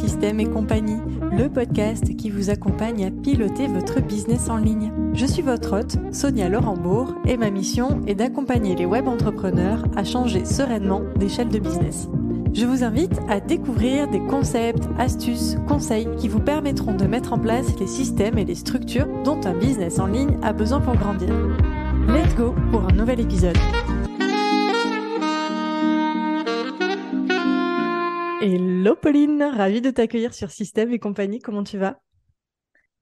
Système et compagnie, le podcast qui vous accompagne à piloter votre business en ligne. Je suis votre hôte, Sonia Laurentbourg, et ma mission est d'accompagner les web entrepreneurs à changer sereinement d'échelle de business. Je vous invite à découvrir des concepts, astuces, conseils qui vous permettront de mettre en place les systèmes et les structures dont un business en ligne a besoin pour grandir. Let's go pour un nouvel épisode. Hello Pauline, ravie de t'accueillir sur Système et compagnie. Comment tu vas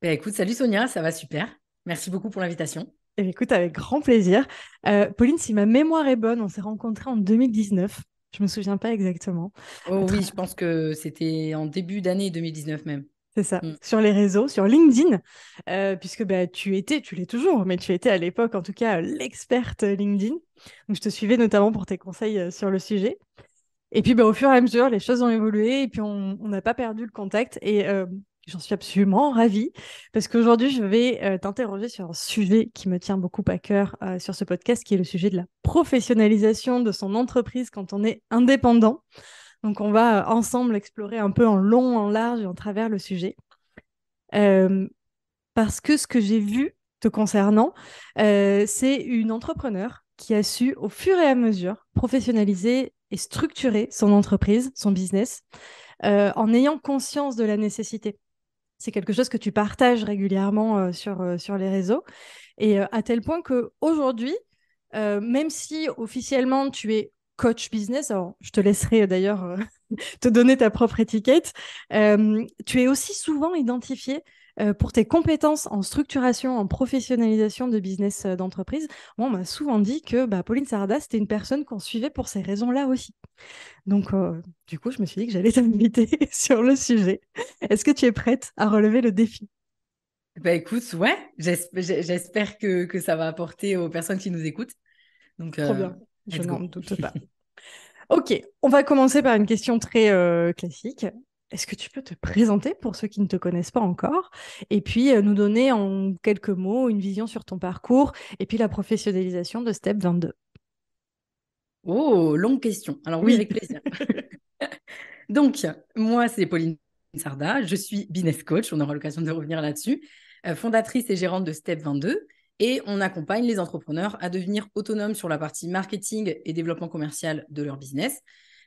ben Écoute, salut Sonia, ça va super. Merci beaucoup pour l'invitation. Eh ben, écoute, avec grand plaisir. Euh, Pauline, si ma mémoire est bonne, on s'est rencontrés en 2019. Je me souviens pas exactement. Oh oui, je pense que c'était en début d'année 2019 même. C'est ça, mm. sur les réseaux, sur LinkedIn, euh, puisque ben, tu étais, tu l'es toujours, mais tu étais à l'époque en tout cas l'experte euh, LinkedIn. Donc, je te suivais notamment pour tes conseils sur le sujet. Et puis, ben, au fur et à mesure, les choses ont évolué et puis on n'a pas perdu le contact. Et euh, j'en suis absolument ravie parce qu'aujourd'hui, je vais euh, t'interroger sur un sujet qui me tient beaucoup à cœur euh, sur ce podcast, qui est le sujet de la professionnalisation de son entreprise quand on est indépendant. Donc, on va ensemble explorer un peu en long, en large et en travers le sujet. parce que ce que j'ai vu te concernant, c'est une entrepreneure qui a su, au fur et à mesure, professionnaliser et structurer son entreprise, son business, euh, en ayant conscience de la nécessité. C'est quelque chose que tu partages régulièrement euh, sur, euh, sur les réseaux. Et à tel point que aujourd'hui, même si officiellement tu es coach business, alors je te laisserai d'ailleurs te donner ta propre étiquette, tu es aussi souvent identifié euh, pour tes compétences en structuration, en professionnalisation de business euh, d'entreprise. on m'a souvent dit que bah, Pauline Sarda, c'était une personne qu'on suivait pour ces raisons-là aussi. Donc, euh, du coup, je me suis dit que j'allais t'inviter sur le sujet. Est-ce que tu es prête à relever le défi bah écoute, ouais, j'espère que, que, ça va apporter aux personnes qui nous écoutent. Donc, Trop bien, je n'en doute pas. Ok, on va commencer par une question très classique. Est-ce que tu peux te présenter pour ceux qui ne te connaissent pas encore et puis euh, nous donner en quelques mots une vision sur ton parcours et puis la professionnalisation de Step 22 Oh, longue question. Alors oui, avec plaisir. Donc, moi, c'est Pauline Sarda, je suis business coach, on aura l'occasion de revenir là-dessus, euh, fondatrice et gérante de Step 22 et on accompagne les entrepreneurs à devenir autonomes sur la partie marketing et développement commercial de leur business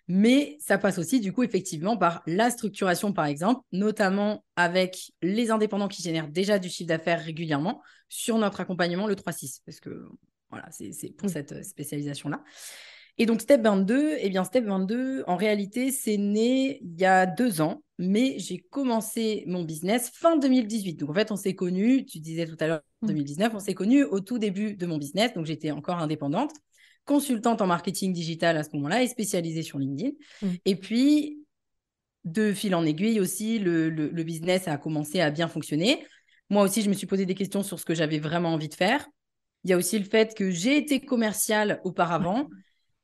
mais ça passe aussi, du coup, effectivement, par la structuration, par exemple, notamment avec les indépendants qui génèrent déjà du chiffre d'affaires régulièrement sur notre accompagnement, le 3-6, parce que voilà, c'est pour mm. cette euh, spécialisation-là. Et donc, Step 22, eh bien, Step 22, en réalité, c'est né il y a deux ans, mais j'ai commencé mon business fin 2018. Donc, en fait, on s'est connus, tu disais tout à l'heure, 2019, mm. on s'est connus au tout début de mon business. Donc, j'étais encore indépendante consultante en marketing digital à ce moment-là et spécialisée sur LinkedIn. Mm. Et puis, de fil en aiguille aussi, le, business a commencé à bien fonctionner. Moi aussi, je me suis posé des questions sur ce que j'avais vraiment envie de faire. Il y a aussi le fait que j'ai été commerciale auparavant.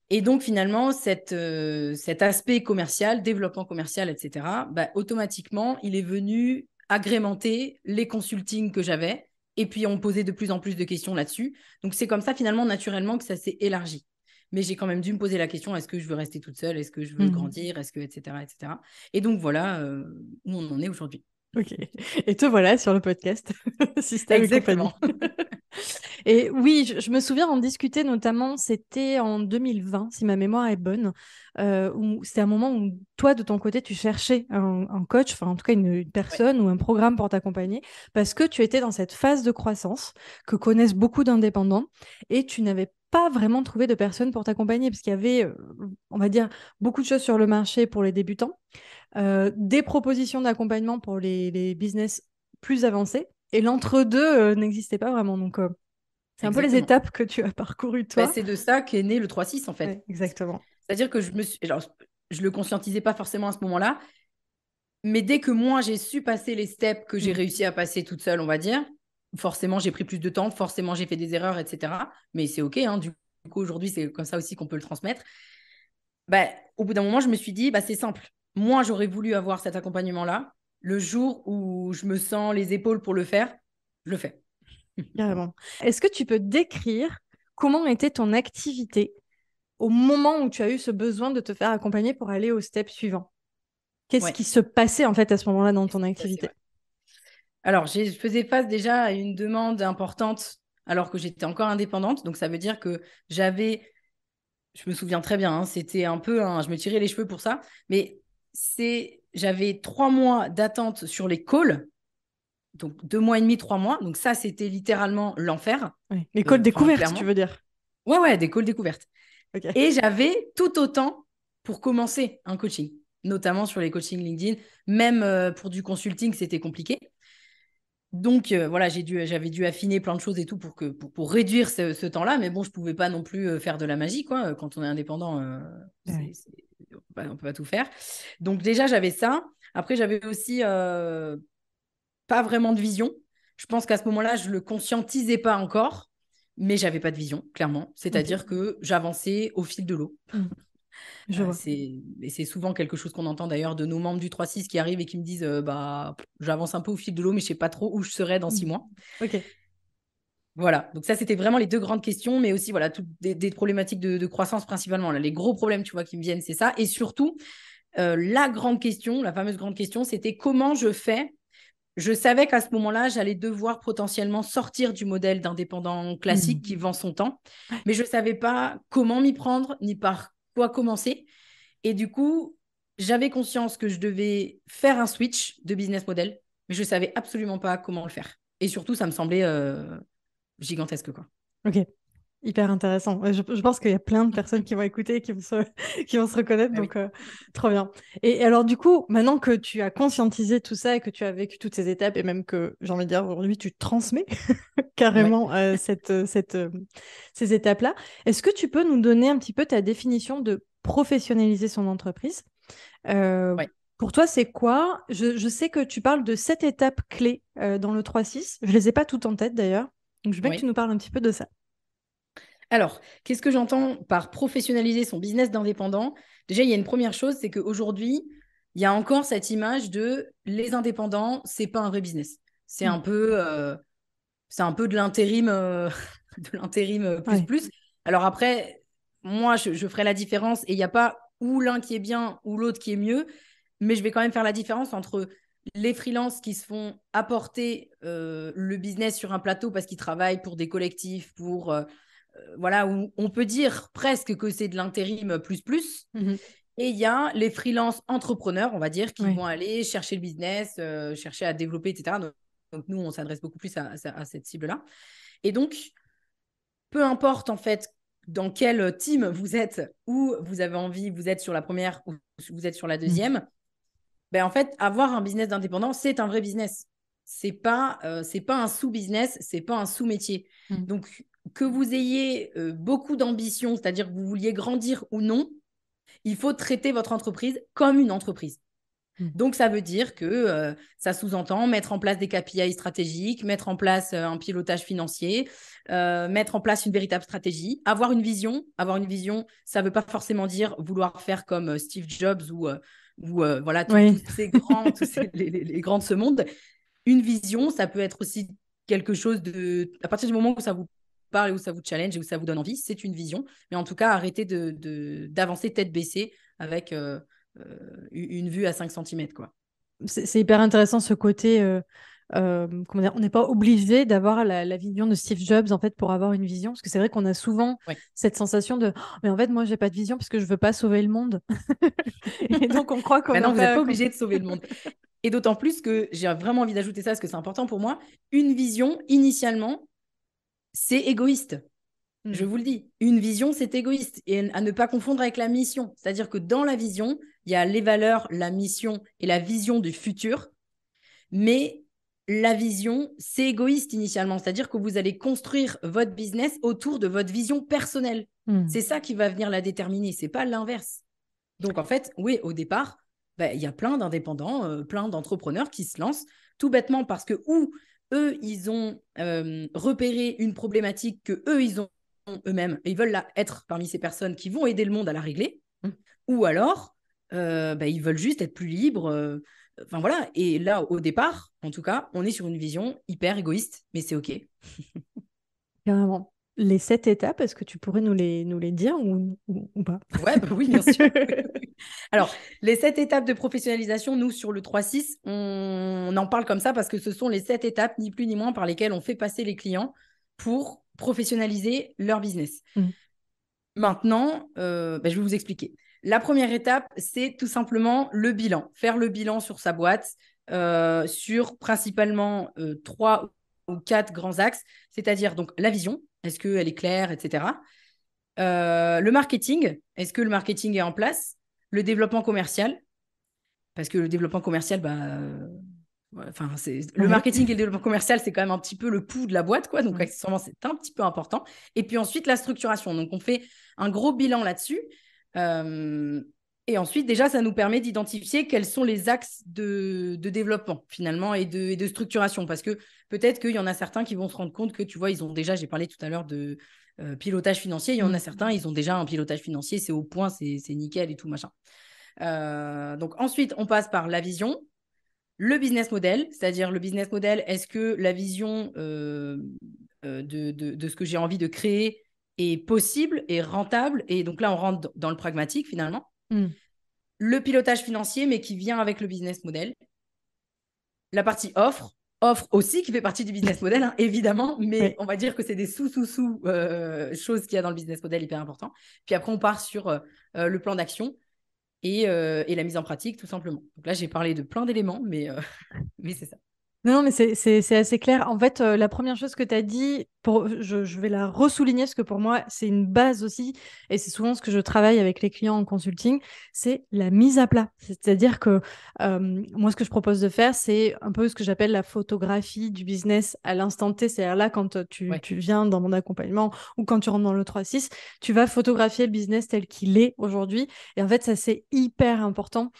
Et donc, finalement, euh, cet aspect commercial, développement commercial, etc., bah, automatiquement, il est venu agrémenter les consultings que j'avais et puis, on posait de plus en plus de questions là-dessus. Donc, c'est comme ça, finalement, naturellement, que ça s'est élargi. Mais j'ai quand même dû me poser la question est-ce que je veux rester toute seule Est-ce que je veux mmh. grandir Est-ce que, etc., etc. Et donc, voilà euh, où on en est aujourd'hui. Ok. Et te voilà sur le podcast Système Exactement. Et, oui, je, me souviens en discuter notamment, c'était en 2020, si ma mémoire est bonne, euh, où c'était un moment où toi, de ton côté, tu cherchais un, coach, enfin en tout cas une, personne ou un programme pour t'accompagner, parce que tu étais dans cette phase de croissance que connaissent beaucoup d'indépendants et tu n'avais pas vraiment trouvé de personne pour t'accompagner, parce qu'il y avait, euh, on va dire, beaucoup de choses sur le marché pour les débutants, euh, des propositions d'accompagnement pour les, business plus avancés. Et l'entre-deux euh, n'existait pas vraiment. Donc, euh, c'est un peu les étapes que tu as parcourues, toi. Ben, c'est de ça qu'est né le 3-6, en fait. exactement. C'est-à-dire que je me je le conscientisais pas forcément à ce moment-là. Mais dès que moi, j'ai su passer les steps que j'ai mm. réussi à passer toute seule, on va dire, forcément, j'ai pris plus de temps, forcément, j'ai fait des erreurs, etc. Mais c'est OK. Hein, du coup, aujourd'hui, c'est comme ça aussi qu'on peut le transmettre. Bah, au bout d'un moment, je me suis dit, bah, c'est simple. Moi, j'aurais voulu avoir cet accompagnement-là. Le jour où je me sens les épaules pour le faire, je le fais. Est-ce que tu peux décrire comment était ton activité au moment où tu as eu ce besoin de te faire accompagner pour aller au step suivant Qu'est-ce qui se passait en fait à ce moment-là dans ton activité Alors, je faisais face déjà à une demande importante alors que j'étais encore indépendante. Donc, ça veut dire que j'avais, je me souviens très bien, hein, c'était un peu, je me tirais les cheveux pour ça, mais c'est j'avais trois mois d'attente sur les calls. Donc deux mois et demi, trois mois. Donc ça, c'était littéralement l'enfer. Les calls euh, découvertes, tu veux dire Ouais, ouais, des calls découvertes. Et j'avais tout autant pour commencer un coaching, notamment sur les coachings LinkedIn. Même euh, pour du consulting, c'était compliqué. Donc euh, voilà, j'ai dû, j'avais dû affiner plein de choses et tout pour, que, pour, réduire ce, temps-là. Mais bon, je ne pouvais pas non plus faire de la magie. quoi. Quand on est indépendant, bah, on peut pas tout faire. Donc déjà, j'avais ça. Après, j'avais aussi euh, pas vraiment de vision. Je pense qu'à ce moment-là, je le conscientisais pas encore, mais j'avais pas de vision, clairement. C'est-à-dire que j'avançais au fil de l'eau. Mmh. Euh, c'est... Et c'est souvent quelque chose qu'on entend d'ailleurs de nos membres du 3-6 qui arrivent et qui me disent euh, bah, j'avance un peu au fil de l'eau, mais je sais pas trop où je serai dans six mmh. mois. Voilà, donc ça c'était vraiment les deux grandes questions, mais aussi voilà toutes des, problématiques de, croissance principalement. Là, les gros problèmes, tu vois, qui me viennent, c'est ça. Et surtout, euh, la grande question, la fameuse grande question, c'était comment je fais. Je savais qu'à ce moment-là, j'allais devoir potentiellement sortir du modèle d'indépendant classique qui mmh. vend son temps, mais je ne savais pas comment m'y prendre ni par quoi commencer. Et du coup, j'avais conscience que je devais faire un switch de business model, mais je ne savais absolument pas comment le faire. Et surtout, ça me semblait euh, gigantesque. Quoi. Ok, hyper intéressant. Je, pense qu'il y a plein de personnes qui vont écouter, qui vont se, qui vont se reconnaître, ah donc euh, trop bien. Et, alors du coup, maintenant que tu as conscientisé tout ça et que tu as vécu toutes ces étapes, et même que j'ai envie de dire aujourd'hui, tu transmets carrément euh, cette, euh, cette, ces étapes-là, est-ce que tu peux nous donner un petit peu ta définition de professionnaliser son entreprise Pour toi, c'est quoi je, je, sais que tu parles de sept étapes clés dans le 3-6. Je ne les ai pas toutes en tête d'ailleurs. Donc je veux que tu nous parles un petit peu de ça. Alors, qu'est-ce que j'entends par professionnaliser son business d'indépendant Déjà, il y a une première chose, c'est qu'aujourd'hui, il y a encore cette image de les indépendants, c'est pas un vrai business. C'est mm. un peu, euh, c'est un peu de l'intérim, euh, de l'intérim euh, plus plus. Alors après, moi, je, je ferai la différence et il n'y a pas ou l'un qui est bien ou l'autre qui est mieux, mais je vais quand même faire la différence entre les freelances qui se font apporter euh, le business sur un plateau parce qu'ils travaillent pour des collectifs, pour euh, euh, voilà où on peut dire presque que c'est de l'intérim plus plus. Mmh et il y a les freelances entrepreneurs, on va dire, qui vont aller chercher le business, chercher à développer, etc. Donc, nous, on s'adresse beaucoup plus à, cette cible-là. Et donc, peu importe en fait dans quel team vous êtes, où vous avez envie, vous êtes sur la première ou vous êtes sur la mmh. deuxième ben en fait, avoir un business d'indépendant, c'est un vrai business. C'est pas, euh, c'est pas un sous-business, c'est pas un sous-métier. Mm. Donc, que vous ayez euh, beaucoup d'ambition, c'est-à-dire que vous vouliez grandir ou non, il faut traiter votre entreprise comme une entreprise. Mm. Donc, ça veut dire que euh, ça sous-entend mettre en place des KPI stratégiques, mettre en place un pilotage financier, mettre en place une véritable stratégie, avoir une vision. Avoir une vision, ça ne veut pas forcément dire vouloir faire comme Steve Jobs ou ou euh, voilà, tous ces les, grandes de ce monde. Une vision, ça peut être aussi quelque chose de. À partir du moment où ça vous parle et où ça vous challenge et où ça vous donne envie, c'est une vision. Mais en tout cas, arrêtez d'avancer de, tête baissée avec euh, euh, une vue à 5 cm. quoi. C'est hyper intéressant ce côté. Euh, on n'est pas obligé d'avoir la, vision de Steve Jobs en fait pour avoir une vision parce que c'est vrai qu'on a souvent cette sensation de oh, mais en fait moi j'ai pas de vision parce que je veux pas sauver le monde et donc on croit qu'on bah n'est obligé de sauver le monde et d'autant plus que j'ai vraiment envie d'ajouter ça parce que c'est important pour moi une vision initialement c'est égoïste mm. je vous le dis, une vision, c'est égoïste et à ne pas confondre avec la mission. C'est-à-dire que dans la vision, il y a les valeurs, la mission et la vision du futur. Mais la vision, c'est égoïste initialement, c'est-à-dire que vous allez construire votre business autour de votre vision personnelle. Hmm. C'est ça qui va venir la déterminer, c'est pas l'inverse. Donc en fait, oui, au départ, bah, il y a plein d'indépendants, euh, plein d'entrepreneurs qui se lancent tout bêtement parce que ou eux, ils ont euh, repéré une problématique que eux, ils ont eux-mêmes ils veulent la être parmi ces personnes qui vont aider le monde à la régler, hmm. ou alors euh, bah, ils veulent juste être plus libres Enfin voilà, et là, au départ, en tout cas, on est sur une vision hyper égoïste, mais c'est OK. Carrément. Les sept étapes, est-ce que tu pourrais nous les, nous les dire ou, pas bah Oui, bien sûr. Alors, les sept étapes de professionnalisation, nous, sur le 3-6, on, en parle comme ça parce que ce sont les sept étapes, ni plus ni moins, par lesquelles on fait passer les clients pour professionnaliser leur business. Mmh. Maintenant, euh, bah, je vais vous expliquer. La première étape, c'est tout simplement le bilan, faire le bilan sur sa boîte, euh, sur principalement euh, trois ou quatre grands axes, c'est-à-dire donc la vision, est-ce qu'elle est claire, etc. Euh, le marketing, est-ce que le marketing est en place Le développement commercial, parce que le développement commercial, bah, Enfin, le marketing et le développement commercial, c'est quand même un petit peu le pouls de la boîte, quoi. Donc, c'est un petit peu important. Et puis ensuite, la structuration. Donc, on fait un gros bilan là-dessus. Euh, et ensuite, déjà, ça nous permet d'identifier quels sont les axes de, développement finalement et de, structuration. Parce que peut-être qu'il y en a certains qui vont se rendre compte que, tu vois, ils ont déjà, j'ai parlé tout à l'heure de euh, pilotage financier, il y en a mm. certains, ils ont déjà un pilotage financier, c'est au point, c'est nickel et tout, machin. Euh, donc ensuite, on passe par la vision, le business model, c'est-à-dire le business model, est-ce que la vision de, de, ce que j'ai envie de créer, est possible et rentable. Et donc là, on rentre dans le pragmatique finalement. Mm. Le pilotage financier, mais qui vient avec le business model. La partie offre, offre aussi qui fait partie du business model, hein, évidemment, mais on va dire que c'est des sous-sous-sous euh, choses qu'il y a dans le business model hyper important. Puis après, on part sur euh, euh, le plan d'action et, et, la mise en pratique, tout simplement. Donc là, j'ai parlé de plein d'éléments, mais, mais c'est ça. Non, mais c'est assez clair. En fait, euh, la première chose que tu as dit, pour, je, vais la ressouligner parce que pour moi, c'est une base aussi, et c'est souvent ce que je travaille avec les clients en consulting, c'est la mise à plat. C'est-à-dire que euh, moi, ce que je propose de faire, c'est un peu ce que j'appelle la photographie du business à l'instant T. C'est-à-dire là, quand euh, tu, tu, viens dans mon accompagnement ou quand tu rentres dans le 3-6, tu vas photographier le business tel qu'il est aujourd'hui. Et en fait, ça, c'est hyper important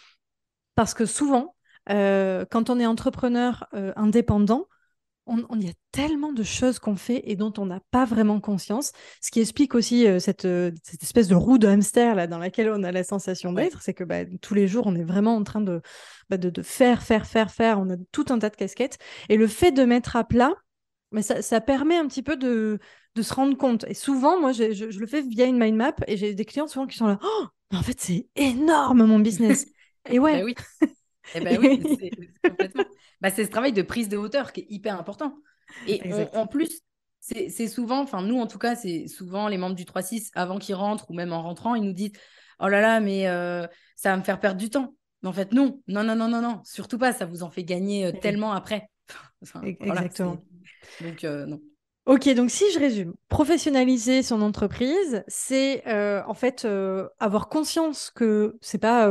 parce que souvent, euh, quand on est entrepreneur euh, indépendant, on, y a tellement de choses qu'on fait et dont on n'a pas vraiment conscience, ce qui explique aussi euh, cette, espèce de roue de hamster là, dans laquelle on a la sensation d'être, c'est que bah, tous les jours, on est vraiment en train bah, de, de, faire, faire, faire, faire, on a tout un tas de casquettes. Et le fait de mettre à plat, mais ça, permet un petit peu de, de, se rendre compte. Et souvent, moi, je, le fais via une mind map et j'ai des clients souvent qui sont là, oh, en fait, c'est énorme mon business. et bah ouais, Eh ben oui, c'est complètement. Bah, c'est ce travail de prise de hauteur qui est hyper important. Et en plus, c'est souvent, enfin nous en tout cas, c'est souvent les membres du 3-6, avant qu'ils rentrent ou même en rentrant, ils nous disent Oh là là, mais euh, ça va me faire perdre du temps. Mais en fait, non, non, non, non, non, surtout pas, ça vous en fait gagner euh, tellement après. Exactement. donc, euh, non. Ok, donc si je résume, professionnaliser son entreprise, c'est en fait avoir conscience que c'est pas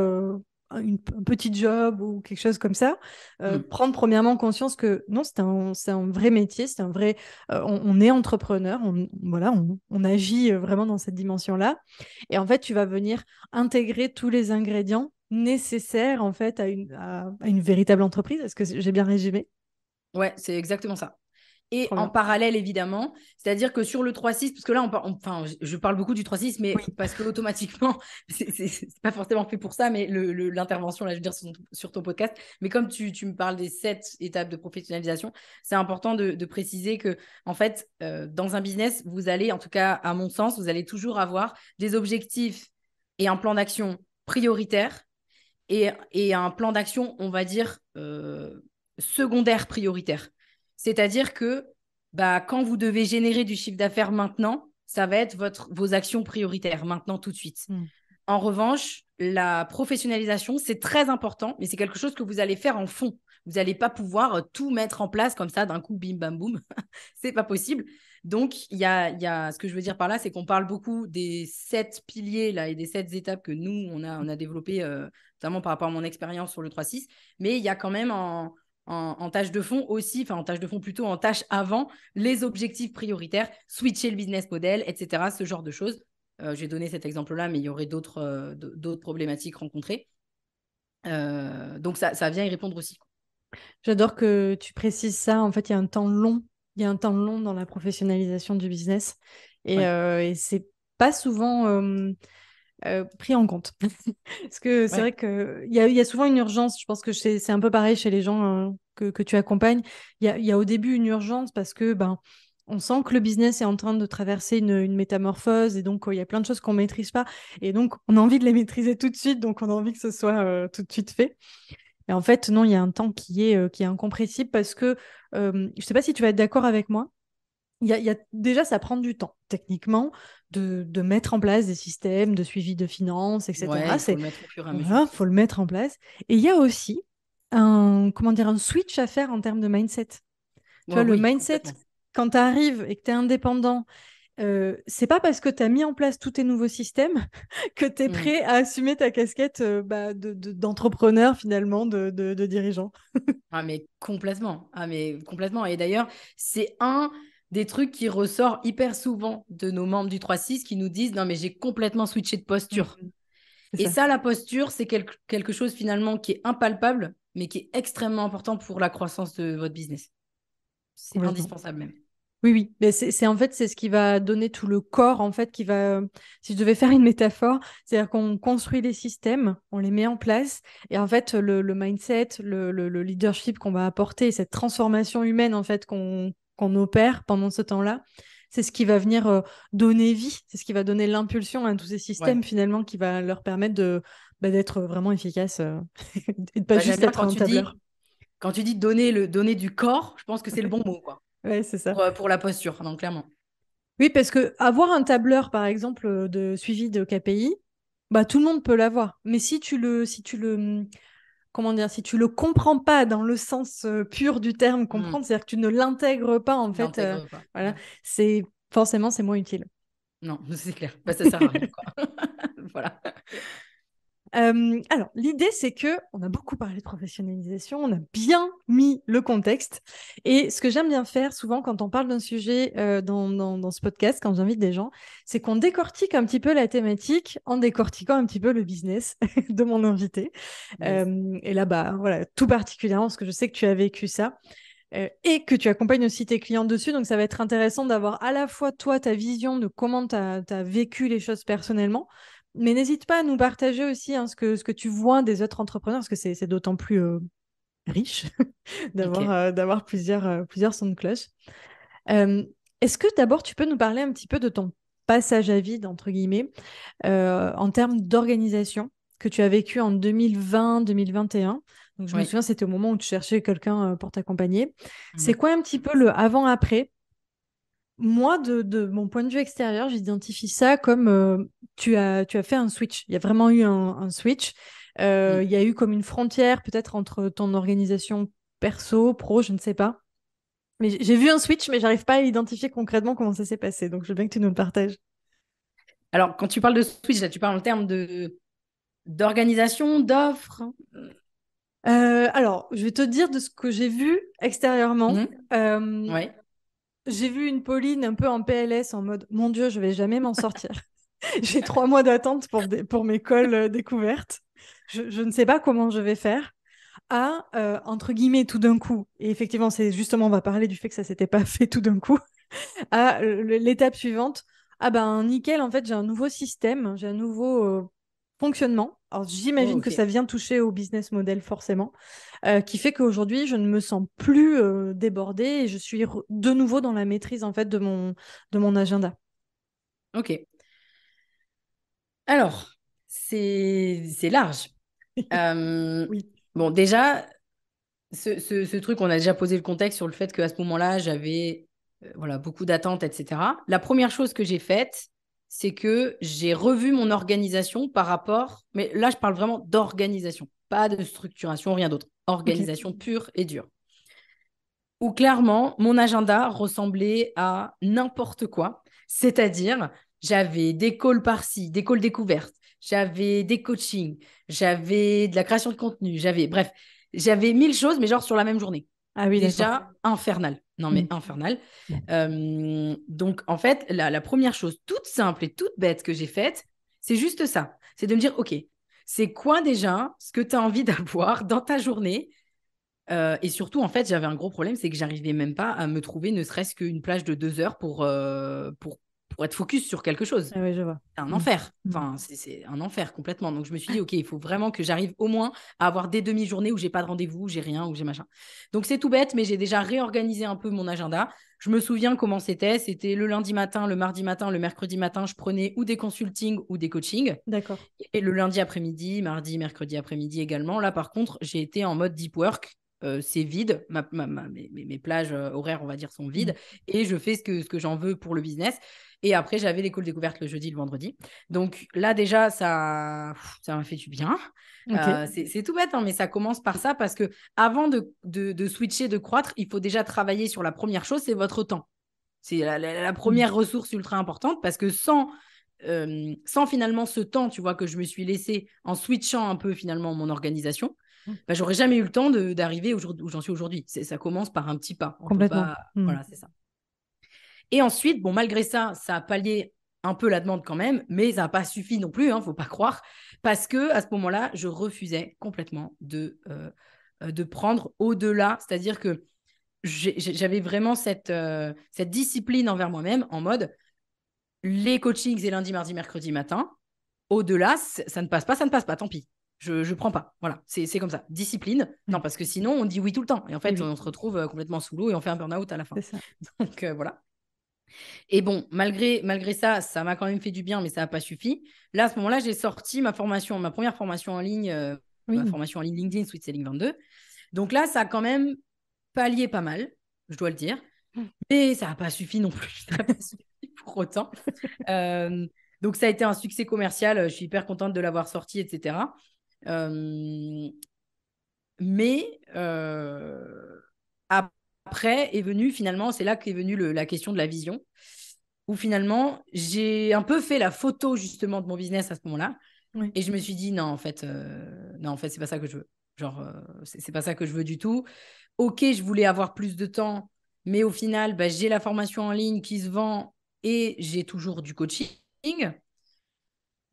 un petit job ou quelque chose comme ça, euh, mm. prendre premièrement conscience que non, c'est un, un, vrai métier, c'est un vrai, euh, on, est entrepreneur, on, voilà, on, agit euh, vraiment dans cette dimension-là. Et en fait, tu vas venir intégrer tous les ingrédients nécessaires en fait à une, à une véritable entreprise. Est-ce que j'ai bien résumé Ouais, c'est exactement ça. Et en parallèle, évidemment, c'est-à-dire que sur le 3-6, parce que là, on, enfin, je parle beaucoup du 3-6, mais parce que automatiquement, c'est pas forcément fait pour ça, mais l'intervention, le, là, je veux dire, sur ton, podcast, mais comme tu, me parles des sept étapes de professionnalisation, c'est important de, préciser que, en fait, euh, dans un business, vous allez, en tout cas, à mon sens, vous allez toujours avoir des objectifs et un plan d'action prioritaire et, un plan d'action, on va dire, euh, secondaire prioritaire. C'est-à-dire que bah, quand vous devez générer du chiffre d'affaires maintenant, ça va être votre, vos actions prioritaires maintenant tout de suite. Hmm. En revanche, la professionnalisation, c'est très important, mais c'est quelque chose que vous allez faire en fond. Vous n'allez pas pouvoir euh, tout mettre en place comme ça d'un coup, bim, bam, boum. c'est pas possible. Donc, il y a, y a, ce que je veux dire par là, c'est qu'on parle beaucoup des sept piliers là, et des sept étapes que nous, on a, on a développées, euh, notamment par rapport à mon expérience sur le 3-6. Mais il y a quand même en, tâche de fond aussi, enfin en tâche de fond plutôt en tâche avant, les objectifs prioritaires, switcher le business model, etc., ce genre de choses. Euh, J'ai donné cet exemple-là, mais il y aurait d'autres euh, problématiques rencontrées. Euh, donc ça, ça vient y répondre aussi. J'adore que tu précises ça. En fait, il y a un temps long. Il y a un temps long dans la professionnalisation du business. Et, et c'est pas souvent euh, pris en compte. Parce que c'est vrai qu'il y a, y a souvent une urgence. Je pense que c'est un peu pareil chez les gens hein, que, tu accompagnes. Il y a, y a, au début une urgence parce que ben, on sent que le business est en train de traverser une, métamorphose et donc euh, il y a plein de choses qu'on ne maîtrise pas. Et donc, on a envie de les maîtriser tout de suite. Donc, on a envie que ce soit euh, tout de suite fait. Et en fait, non, il y a un temps qui est, qui est incompressible parce que je ne sais pas si tu vas être d'accord avec moi, y y a, déjà, ça prend du temps, techniquement, de, mettre en place des systèmes de suivi de finances, etc. il faut, le mettre au fur et à mesure. faut le mettre en place. Et il y a aussi un, comment dire, un switch à faire en termes de mindset. Tu vois, le mindset, quand tu arrives et que tu es indépendant, euh, c'est pas parce que tu as mis en place tous tes nouveaux systèmes que tu es mm. prêt à assumer ta casquette euh, bah, d'entrepreneur, finalement, de, de dirigeant. ah, mais complètement. Ah, mais complètement. Et d'ailleurs, c'est un des trucs qui ressortent hyper souvent de nos membres du 3-6 qui nous disent non mais j'ai complètement switché de posture. Mm-hmm. Et ça. la posture, c'est quelque chose finalement qui est impalpable, mais qui est extrêmement important pour la croissance de votre business. C'est indispensable même. Oui, oui, mais c'est en fait c'est ce qui va donner tout le corps en fait qui va. Si je devais faire une métaphore, c'est-à-dire qu'on construit les systèmes, on les met en place, et en fait le, mindset, le leadership qu'on va apporter, cette transformation humaine en fait qu'on qu'on opère pendant ce temps-là, c'est ce qui va venir euh, donner vie, c'est ce qui va donner l'impulsion à tous ces systèmes finalement qui va leur permettre de bah, d'être vraiment efficaces euh, et de pas bah, juste être quand un tu tableur. Dis, quand tu dis donner le donner du corps, je pense que c'est le bon mot quoi. c'est ça. Pour, euh, pour, la posture, donc clairement. Oui, parce que avoir un tableur par exemple de suivi de KPI, bah tout le monde peut l'avoir. Mais si tu le si tu le hum, comment dire, si tu le comprends pas dans le sens euh, pur du terme hmm. comprendre, c'est-à-dire que tu ne l'intègres pas en fait, euh, voilà, c'est forcément c'est moins utile. Non, c'est clair, bah, ça sert à rien. voilà alors, l'idée, c'est que on a beaucoup parlé de professionnalisation, on a bien mis le contexte. Et ce que j'aime bien faire souvent quand on parle d'un sujet dans, ce podcast, quand j'invite des gens, c'est qu'on décortique un petit peu la thématique en décortiquant un petit peu le business de mon invité. et là, bas voilà, tout particulièrement parce que je sais que tu as vécu ça. et que tu accompagnes aussi tes clients dessus. Donc, ça va être intéressant d'avoir à la fois toi ta vision de comment tu as, vécu les choses personnellement, mais n'hésite pas à nous partager aussi hein, ce, que, ce que tu vois des autres entrepreneurs, parce que c'est d'autant plus euh, riche d'avoir euh, d'avoir plusieurs, euh, plusieurs sons de cloche. Est-ce que d'abord tu peux nous parler un petit peu de ton passage à vide, entre guillemets, en termes d'organisation que tu as vécu en 2020-2021 donc je me souviens, c'était au moment où tu cherchais quelqu'un pour t'accompagner. C'est mmh. quoi un petit peu le avant-après moi, de, mon point de vue extérieur, j'identifie ça comme euh, tu, as, tu as fait un switch. Il y a vraiment eu un, switch. Euh, mm. Il y a eu comme une frontière peut-être entre ton organisation perso, pro, je ne sais pas. Mais j'ai vu un switch, mais j'arrive pas à identifier concrètement comment ça s'est passé. Donc je veux bien que tu nous le partages. Alors quand tu parles de switch, là, tu parles en termes de d'organisation, d'offres. Hein. Euh, alors, je vais te dire de ce que j'ai vu extérieurement. Mm. ouais. J'ai vu une Pauline un peu en PLS en mode Mon Dieu, je vais jamais m'en sortir. J'ai trois mois d'attente pour, pour mes cols euh, découvertes. Je, ne sais pas comment je vais faire. À, ah, euh, entre guillemets, tout d'un coup, et effectivement, c'est justement, on va parler du fait que ça s'était pas fait tout d'un coup, à ah, l'étape suivante. Ah ben nickel, en fait j'ai un nouveau système, j'ai un nouveau euh, fonctionnement. Alors j'imagine oh, que ça vient toucher au business model forcément, euh, qui fait qu'aujourd'hui je ne me sens plus euh, débordée et je suis de nouveau dans la maîtrise en fait de mon, de mon agenda. Ok. Alors, c'est large. Euh, bon, déjà, ce, ce, truc, on a déjà posé le contexte sur le fait qu'à ce moment-là, j'avais voilà, beaucoup d'attentes, etc. La première chose que j'ai faite, c'est que j'ai revu mon organisation par rapport, mais là, je parle vraiment d'organisation, pas de structuration, rien d'autre. Organisation pure et dure. Où clairement, mon agenda ressemblait à n'importe quoi. C'est-à-dire, j'avais des calls par-ci, des calls découvertes, j'avais des coachings, j'avais de la création de contenu, j'avais, bref, j'avais mille choses, mais genre sur la même journée. Ah oui, déjà infernal. Non, mais mmh. infernal. donc, en fait, la, première chose toute simple et toute bête que j'ai faite, c'est juste ça. C'est de me dire, OK, c'est quoi déjà ce que tu as envie d'avoir dans ta journée euh, Et surtout, en fait, j'avais un gros problème, c'est que j'arrivais même pas à me trouver ne serait-ce qu'une plage de deux heures pour, euh, pour pour être focus sur quelque chose. Ah c'est un mmh. enfer. Mmh. Enfin, c'est un enfer complètement. Donc, je me suis dit, OK, il faut vraiment que j'arrive au moins à avoir des demi-journées où j'ai pas de rendez-vous, j'ai rien, où j'ai machin. Donc, c'est tout bête, mais j'ai déjà réorganisé un peu mon agenda. Je me souviens comment c'était. C'était le lundi matin, le mardi matin, le mercredi matin, je prenais ou des consultings ou des coachings. D'accord. Et le lundi après-midi, mardi, mercredi après-midi également. Là, par contre, j'ai été en mode deep work c'est vide, mes, plages horaires, on va dire, sont vides, mmh. et je fais ce que, ce que j'en veux pour le business. Et après, j'avais l'école découverte le jeudi, le vendredi. Donc là, déjà, ça, ça m'a fait du bien. c'est tout bête, hein, mais ça commence par ça, parce que avant de, switcher, de croître, il faut déjà travailler sur la première chose, c'est votre temps. C'est la, mmh. première ressource ultra importante, parce que sans... sans finalement ce temps, tu vois, que je me suis laissé en switchant un peu finalement mon organisation, bah, j'aurais jamais eu le temps d'arriver où j'en suis aujourd'hui. Ça commence par un petit pas. Complètement. Mmh. Voilà, c'est ça. Et ensuite, bon, malgré ça, ça a pallié un peu la demande quand même, mais ça n'a pas suffi non plus, ne hein, faut pas croire, parce que à ce moment-là, je refusais complètement de, euh, euh, de prendre au-delà, c'est-à-dire que j'avais vraiment cette, euh, cette discipline envers moi-même en mode les coachings et lundi, mardi, mercredi matin, au-delà, ça ne passe pas, ça ne passe pas, tant pis. Je, ne prends pas. Voilà, c'est comme ça. Discipline. Mm. Non, parce que sinon, on dit oui tout le temps. Et en fait, on se retrouve euh, complètement sous l'eau et on fait un burn-out à la fin. Donc, euh, voilà. Et bon, malgré, malgré ça, ça m'a quand même fait du bien, mais ça n'a pas suffi. Là, à ce moment-là, j'ai sorti ma formation, ma première formation en ligne, euh, ma formation en ligne LinkedIn Sweet Selling 22. Donc là, ça a quand même pallié pas mal, je dois le dire. Mm. Mais ça n'a pas suffi non plus. pour autant. donc ça a été un succès commercial. Je suis hyper contente de l'avoir sorti, etc. Euh, mais euh, après est venu finalement, c'est là qu'est venue le, la question de la vision, où finalement j'ai un peu fait la photo justement de mon business à ce moment-là, et je me suis dit non en fait, euh, non en fait c'est pas ça que je veux, genre c'est pas ça que je veux du tout. Ok, je voulais avoir plus de temps, mais au final bah, j'ai la formation en ligne qui se vend et j'ai toujours du coaching.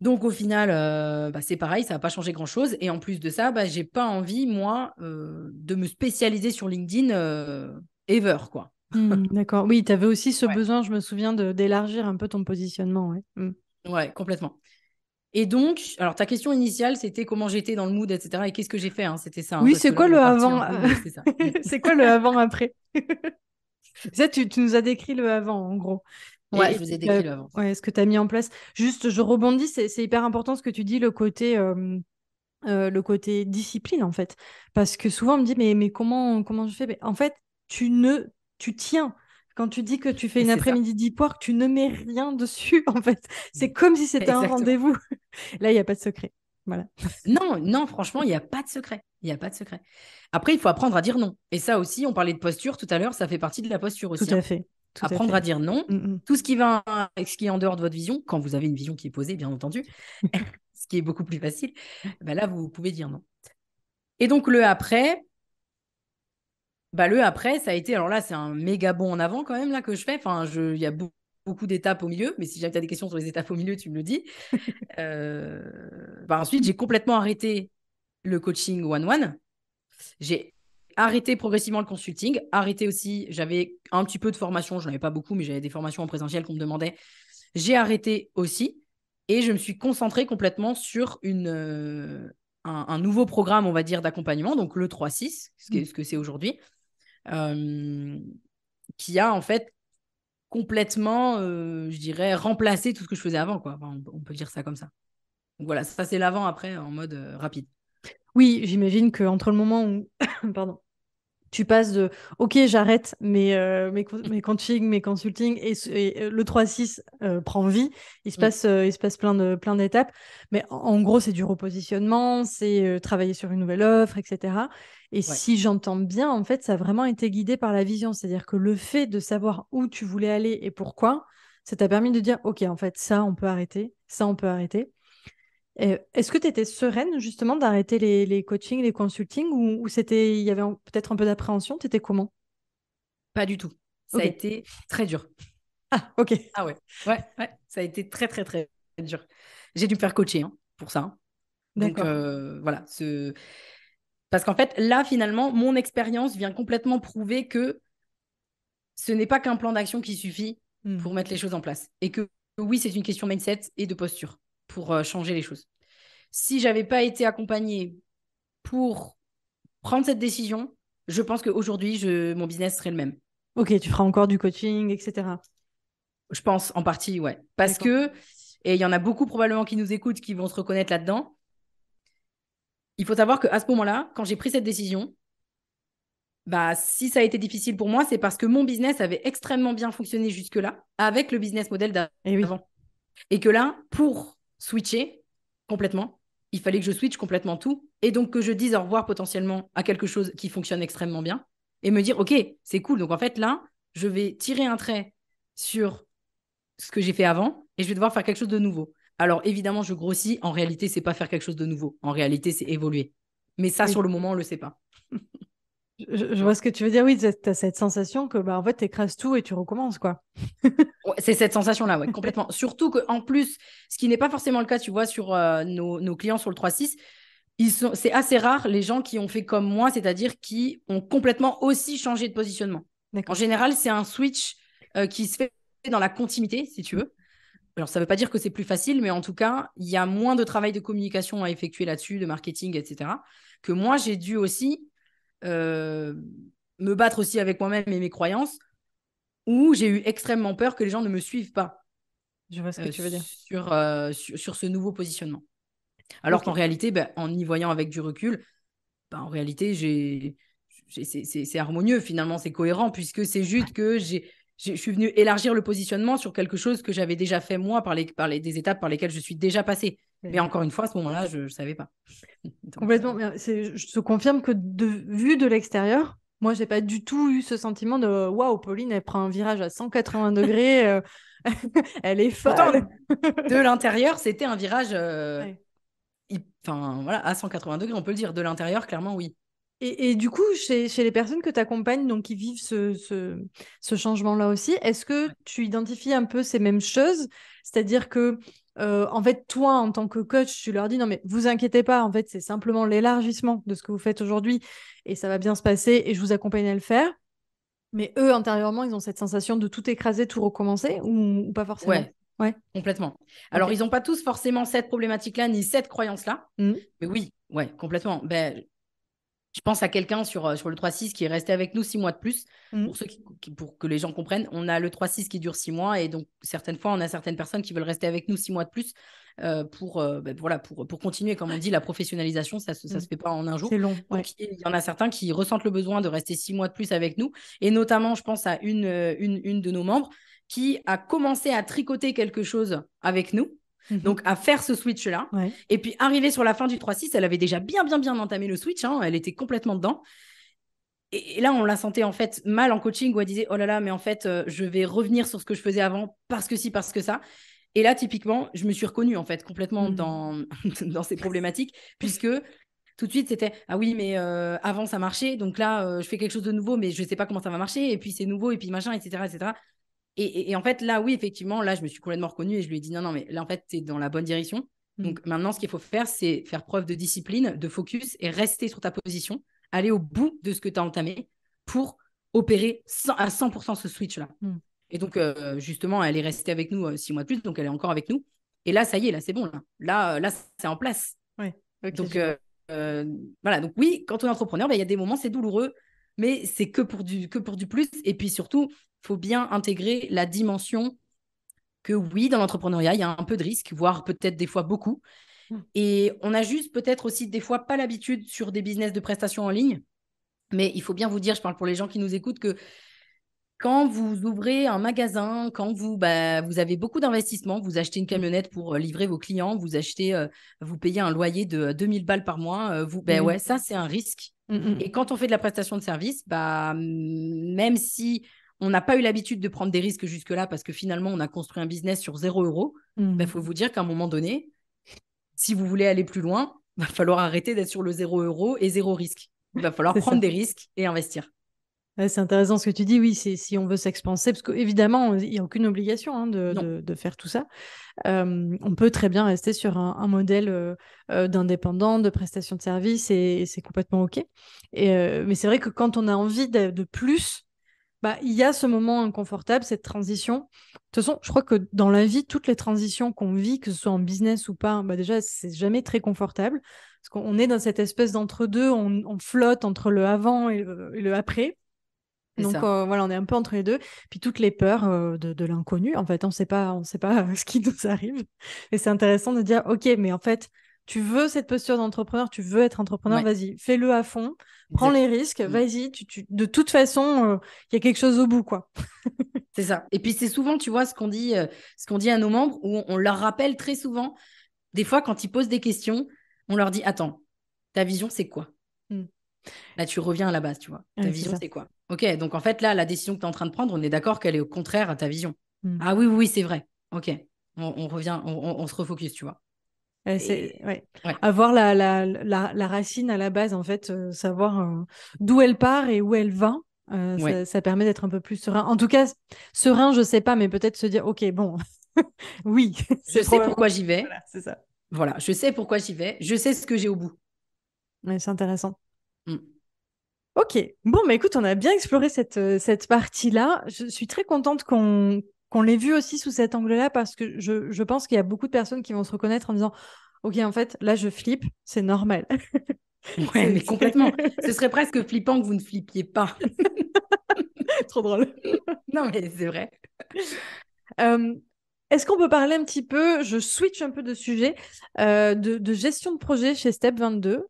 Donc au final, euh, bah, c'est pareil, ça n'a pas changé grand-chose. Et en plus de ça, bah, je n'ai pas envie, moi, euh, de me spécialiser sur LinkedIn euh, ever. quoi. Hmm, d'accord. Oui, tu avais aussi ce besoin, je me souviens, d'élargir un peu ton positionnement. Hmm. Ouais, complètement. Et donc, alors ta question initiale, c'était comment j'étais dans le mood, etc. Et qu'est-ce que j'ai fait hein. C'était ça. Hein, oui, c'est quoi, le avant C'est quoi le avant-après tu, nous as décrit le avant, en gros. Ouais, je vous ai ce que tu as mis en place. Juste, je rebondis, c'est hyper important ce que tu dis, le côté. Euh, le côté discipline en fait parce que souvent on me dit mais, mais comment comment je fais mais en fait tu ne tu tiens quand tu dis que tu fais une après-midi deep work, tu ne mets rien dessus, en fait. C'est comme si c'était un rendez-vous. Là, il n'y a pas de secret. Voilà. Non, non, franchement, il n'y a pas de secret. Il n'y a pas de secret. Après, il faut apprendre à dire non. Et ça aussi, on parlait de posture tout à l'heure, ça fait partie de la posture aussi. Tout à hein. fait apprendre à, dire non. Mm, mm. Tout ce qui va, ce qui est en dehors de votre vision, quand vous avez une vision qui est posée, bien entendu, ce qui est beaucoup plus facile, bah là, vous pouvez dire non. Et donc, le après, bah, le après, ça a été, alors là, c'est un méga bon en avant quand même, là, que je fais. Enfin, il y a beaucoup, d'étapes au milieu, mais si jamais tu as des questions sur les étapes au milieu, tu me le dis. Euh, bah ensuite, j'ai complètement arrêté le coaching one-one. J'ai arrêter progressivement le consulting, arrêter aussi, j'avais un petit peu de formation, je n'en avais pas beaucoup, mais j'avais des formations en présentiel qu'on me demandait. J'ai arrêté aussi et je me suis concentrée complètement sur une, euh, un, nouveau programme, on va dire, d'accompagnement, donc le 3-6, ce, que, mmh. ce que c'est aujourd'hui, euh, qui a en fait complètement, euh, je dirais, remplacé tout ce que je faisais avant. Quoi. on, on, peut dire ça comme ça. Donc voilà, ça c'est l'avant après en mode rapide. Oui, j'imagine qu'entre le moment où, pardon, tu passes de OK, j'arrête euh, mes, coachings, mes, mes consultings et, euh, le 3-6 euh, prend vie. Il se mm. passe, il se passe plein, de, plein d'étapes. Mais en, gros, c'est du repositionnement, c'est travailler sur une nouvelle offre, etc. Et si j'entends bien, en fait, ça a vraiment été guidé par la vision. C'est-à-dire que le fait de savoir où tu voulais aller et pourquoi, ça t'a permis de dire OK, en fait, ça, on peut arrêter, ça, on peut arrêter. Est-ce que tu étais sereine justement d'arrêter les, coachings, les consultings ou, c'était il y avait peut-être un peu d'appréhension Tu étais comment Pas du tout. Ça a été très dur. Ah, ok. Ah ouais. ouais. ouais, ça a été très, très, très dur. J'ai dû me faire coacher hein, pour ça. Donc euh, voilà. Parce qu'en fait, là, finalement, mon expérience vient complètement prouver que ce n'est pas qu'un plan d'action qui suffit hmm. pour mettre les choses en place. Et que oui, c'est une question mindset et de posture pour euh, changer les choses. Si j'avais pas été accompagnée pour prendre cette décision, je pense qu'aujourd'hui, je... mon business serait le même. Ok, tu feras encore du coaching, etc. Je pense en partie, ouais. Parce que, et il y en a beaucoup probablement qui nous écoutent, qui vont se reconnaître là-dedans. Il faut savoir qu'à ce moment-là, quand j'ai pris cette décision, bah, si ça a été difficile pour moi, c'est parce que mon business avait extrêmement bien fonctionné jusque-là avec le business model d'avant. Eh et, que là, pour switcher complètement. Il fallait que je switch complètement tout. Et donc que je dise au revoir potentiellement à quelque chose qui fonctionne extrêmement bien. Et me dire, OK, c'est cool. Donc en fait, là, je vais tirer un trait sur ce que j'ai fait avant et je vais devoir faire quelque chose de nouveau. Alors évidemment, je grossis. En réalité, c'est pas faire quelque chose de nouveau. En réalité, c'est évoluer. Mais ça, sur le moment, on le sait pas. Je, vois ce que tu veux dire. Oui, tu as cette sensation que bah, en tu écrases tout et tu recommences. quoi. c'est cette sensation-là, ouais, complètement. Surtout qu'en plus, ce qui n'est pas forcément le cas, tu vois, sur euh, nos, clients sur le 3-6, c'est assez rare les gens qui ont fait comme moi, c'est-à-dire qui ont complètement aussi changé de positionnement. En général, c'est un switch euh, qui se fait dans la continuité, si tu veux. Alors, ça ne veut pas dire que c'est plus facile, mais en tout cas, il y a moins de travail de communication à effectuer là-dessus, de marketing, etc., que moi, j'ai dû aussi euh, me battre aussi avec moi-même et mes croyances, où j'ai eu extrêmement peur que les gens ne me suivent pas. Je vois ce que euh, tu veux dire. Euh, sur, sur, ce nouveau positionnement. Alors qu'en réalité, ben, en y voyant avec du recul, ben, en réalité, c'est harmonieux finalement, c'est cohérent, puisque c'est juste que je suis venu élargir le positionnement sur quelque chose que j'avais déjà fait moi par les, par des étapes par lesquelles je suis déjà passé. Mais encore une fois, à ce moment-là, je ne savais pas. Complètement. Euh, je te confirme que de vue de l'extérieur, moi, j'ai pas du tout eu ce sentiment de waouh, Pauline, elle prend un virage à 180 degrés, euh, elle est folle. de l'intérieur, c'était un virage, euh, enfin voilà, à 180 degrés, on peut le dire. De l'intérieur, clairement, oui. Et, du coup, chez, chez les personnes que tu accompagnes, donc qui vivent ce, ce, ce changement-là aussi, est-ce que tu identifies un peu ces mêmes choses C'est-à-dire que euh, en fait, toi, en tant que coach, tu leur dis non, mais vous inquiétez pas, en fait, c'est simplement l'élargissement de ce que vous faites aujourd'hui et ça va bien se passer et je vous accompagne à le faire. Mais eux, intérieurement, ils ont cette sensation de tout écraser, tout recommencer ou, pas forcément ouais. complètement. Alors, ils n'ont pas tous forcément cette problématique-là ni cette croyance-là. Mmh. Mais oui, ouais, complètement. Ben, je pense à quelqu'un sur, euh, sur le 3-6 qui est resté avec nous six mois de plus. Mm. Pour, pour que les gens comprennent, on a le 3-6 qui dure six mois et donc certaines fois, on a certaines personnes qui veulent rester avec nous six mois de plus euh, pour, euh, ben, pour, pour continuer. Comme on dit, la professionnalisation, ça ne mm. se, fait pas en un jour. C'est long. il y en a certains qui ressentent le besoin de rester six mois de plus avec nous. Et notamment, je pense à une, une, une de nos membres qui a commencé à tricoter quelque chose avec nous Mhm. Donc, à faire ce switch-là. Et puis, arrivée sur la fin du 3-6, elle avait déjà bien, bien, bien entamé le switch. Hein. elle était complètement dedans. Et, là, on la sentait en fait mal en coaching où elle disait Oh là là, mais en fait, euh, je vais revenir sur ce que je faisais avant parce que si, parce que ça. Et là, typiquement, je me suis reconnue en fait complètement mm. dans, dans ces problématiques puisque tout de suite c'était ah oui mais euh, avant ça marchait donc là euh, je fais quelque chose de nouveau mais je ne sais pas comment ça va marcher et puis c'est nouveau et puis machin etc etc et, en fait, là, oui, effectivement, là, je me suis complètement reconnue et je lui ai dit non, non, mais là, en fait, tu es dans la bonne direction. Mmh. Donc maintenant, ce qu'il faut faire, c'est faire preuve de discipline, de focus et rester sur ta position, aller au bout de ce que tu as entamé pour opérer à 100% ce switch-là. Mmh. Et donc, euh, justement, elle est restée avec nous euh, six mois de plus, donc elle est encore avec nous. Et là, ça y est, là, c'est bon. Là, là, euh, là c'est en place. donc, voilà. Donc, oui, quand on est entrepreneur, bah, il y a des moments, c'est douloureux mais c'est que pour du que pour du plus. Et puis surtout, faut bien intégrer la dimension que oui, dans l'entrepreneuriat, il y a un peu de risque, voire peut-être des fois beaucoup. Hmm. Et on a juste peut-être aussi des fois pas l'habitude sur des business de prestations en ligne. Mais il faut bien vous dire, je parle pour les gens qui nous écoutent, que quand vous ouvrez un magasin, quand vous, bah, vous avez beaucoup d'investissements, vous achetez une hmm. camionnette pour euh, livrer vos clients, vous achetez, euh, vous payez un loyer de 2000 euh, balles par mois, vous, ben hmm. ouais, ça c'est un risque Mmh, mmh. Et quand on fait de la prestation de service, bah, mmh, même si on n'a pas eu l'habitude de prendre des risques jusque-là parce que finalement, on a construit un business sur zéro euro, il bah, faut vous dire qu'à un moment donné, si vous voulez aller plus loin, il va falloir arrêter d'être sur le zéro euro et zéro risque. Il va falloir prendre des risques et investir c'est intéressant ce que tu dis, oui, c'est si on veut s'expanser, parce qu'évidemment, il n'y a aucune obligation hein, de, faire tout ça. on peut très bien rester sur un, modèle d'indépendant, de prestation de service, et, c'est complètement OK. Et, mais c'est vrai que quand on a envie de, plus, bah, il y a ce moment inconfortable, cette transition. De toute façon, je crois que dans la vie, toutes les transitions qu'on vit, que ce soit en business ou pas, bah, déjà, c'est jamais très confortable, parce qu'on est dans cette espèce d'entre-deux, on, flotte entre le avant et le après. Donc euh, voilà, on est un peu entre les deux. Puis toutes les peurs euh, de, l'inconnu, en fait, on ne sait pas, on sait pas ce qui nous arrive. Et c'est intéressant de dire, ok, mais en fait, tu veux cette posture d'entrepreneur, tu veux être entrepreneur, vas-y, fais-le à fond, prends les risques, mmh. vas-y. Tu, De toute façon, euh, il y a quelque chose au bout, quoi. c'est ça. Et puis c'est souvent, tu vois, ce qu'on dit, ce qu'on dit à nos membres, où on, leur rappelle très souvent, des fois, quand ils posent des questions, on leur dit, attends, ta vision, c'est quoi Là, mmh. bah, tu reviens à la base, tu vois. Ta vision, c'est quoi Ok, donc en fait, là, la décision que tu es en train de prendre, on est d'accord qu'elle est au contraire à ta vision. Hmm. Ah oui, oui, c'est vrai. Ok, on, revient, on, se refocus, tu vois. Euh, Avoir la, racine à la base, en fait, euh, savoir euh, d'où elle part et où elle va, ça, permet d'être un peu plus serein. En tout cas, serein, je ne sais pas, mais peut-être se dire, ok, bon, oui. Je sais pourquoi j'y vais. Voilà, je sais pourquoi j'y vais. Je sais ce que j'ai au bout. Mais c'est intéressant. Hmm. Ok, bon, mais écoute, on a bien exploré cette, euh, cette partie-là. Je suis très contente qu'on l'ait vu aussi sous cet angle-là parce que je, pense qu'il y a beaucoup de personnes qui vont se reconnaître en disant Ok, en fait, là, je flippe, c'est normal. ouais, mais complètement. Ce serait presque flippant que vous ne flippiez pas. Trop drôle. non, mais c'est vrai. Euh, est-ce qu'on peut parler un petit peu, je switch un peu de sujet, euh, de, gestion de projet chez Step 22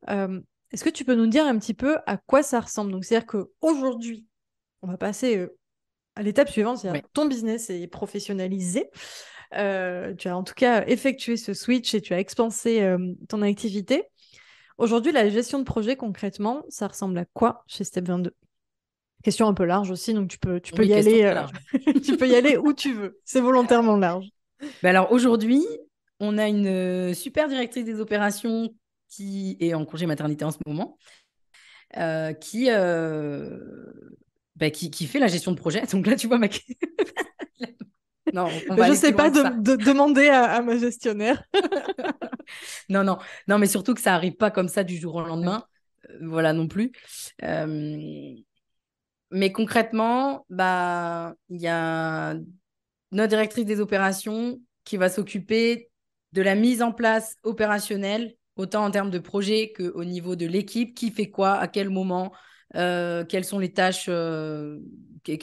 est-ce que tu peux nous dire un petit peu à quoi ça ressemble Donc, c'est-à-dire qu'aujourd'hui, on va passer euh, à l'étape suivante, cest ton business est professionnalisé. Euh, tu as en tout cas effectué ce switch et tu as expansé euh, ton activité. Aujourd'hui, la gestion de projet concrètement, ça ressemble à quoi chez Step 22 Question un peu large aussi, donc tu peux, tu peux y aller. tu peux y aller où tu veux. C'est volontairement large. Ben alors aujourd'hui, on a une super directrice des opérations qui est en congé maternité en ce moment, euh, euh, bah, qui, qui, fait la gestion de projet. Donc là, tu vois ma... non, je ne sais pas de, demander à, ma gestionnaire. non, non, non, mais surtout que ça n'arrive pas comme ça du jour au lendemain. Euh, voilà non plus. Mais concrètement, bah, il y a notre directrice des opérations qui va s'occuper de la mise en place opérationnelle autant en termes de projet qu'au niveau de l'équipe, qui fait quoi, à quel moment, euh, quelles sont les tâches, euh,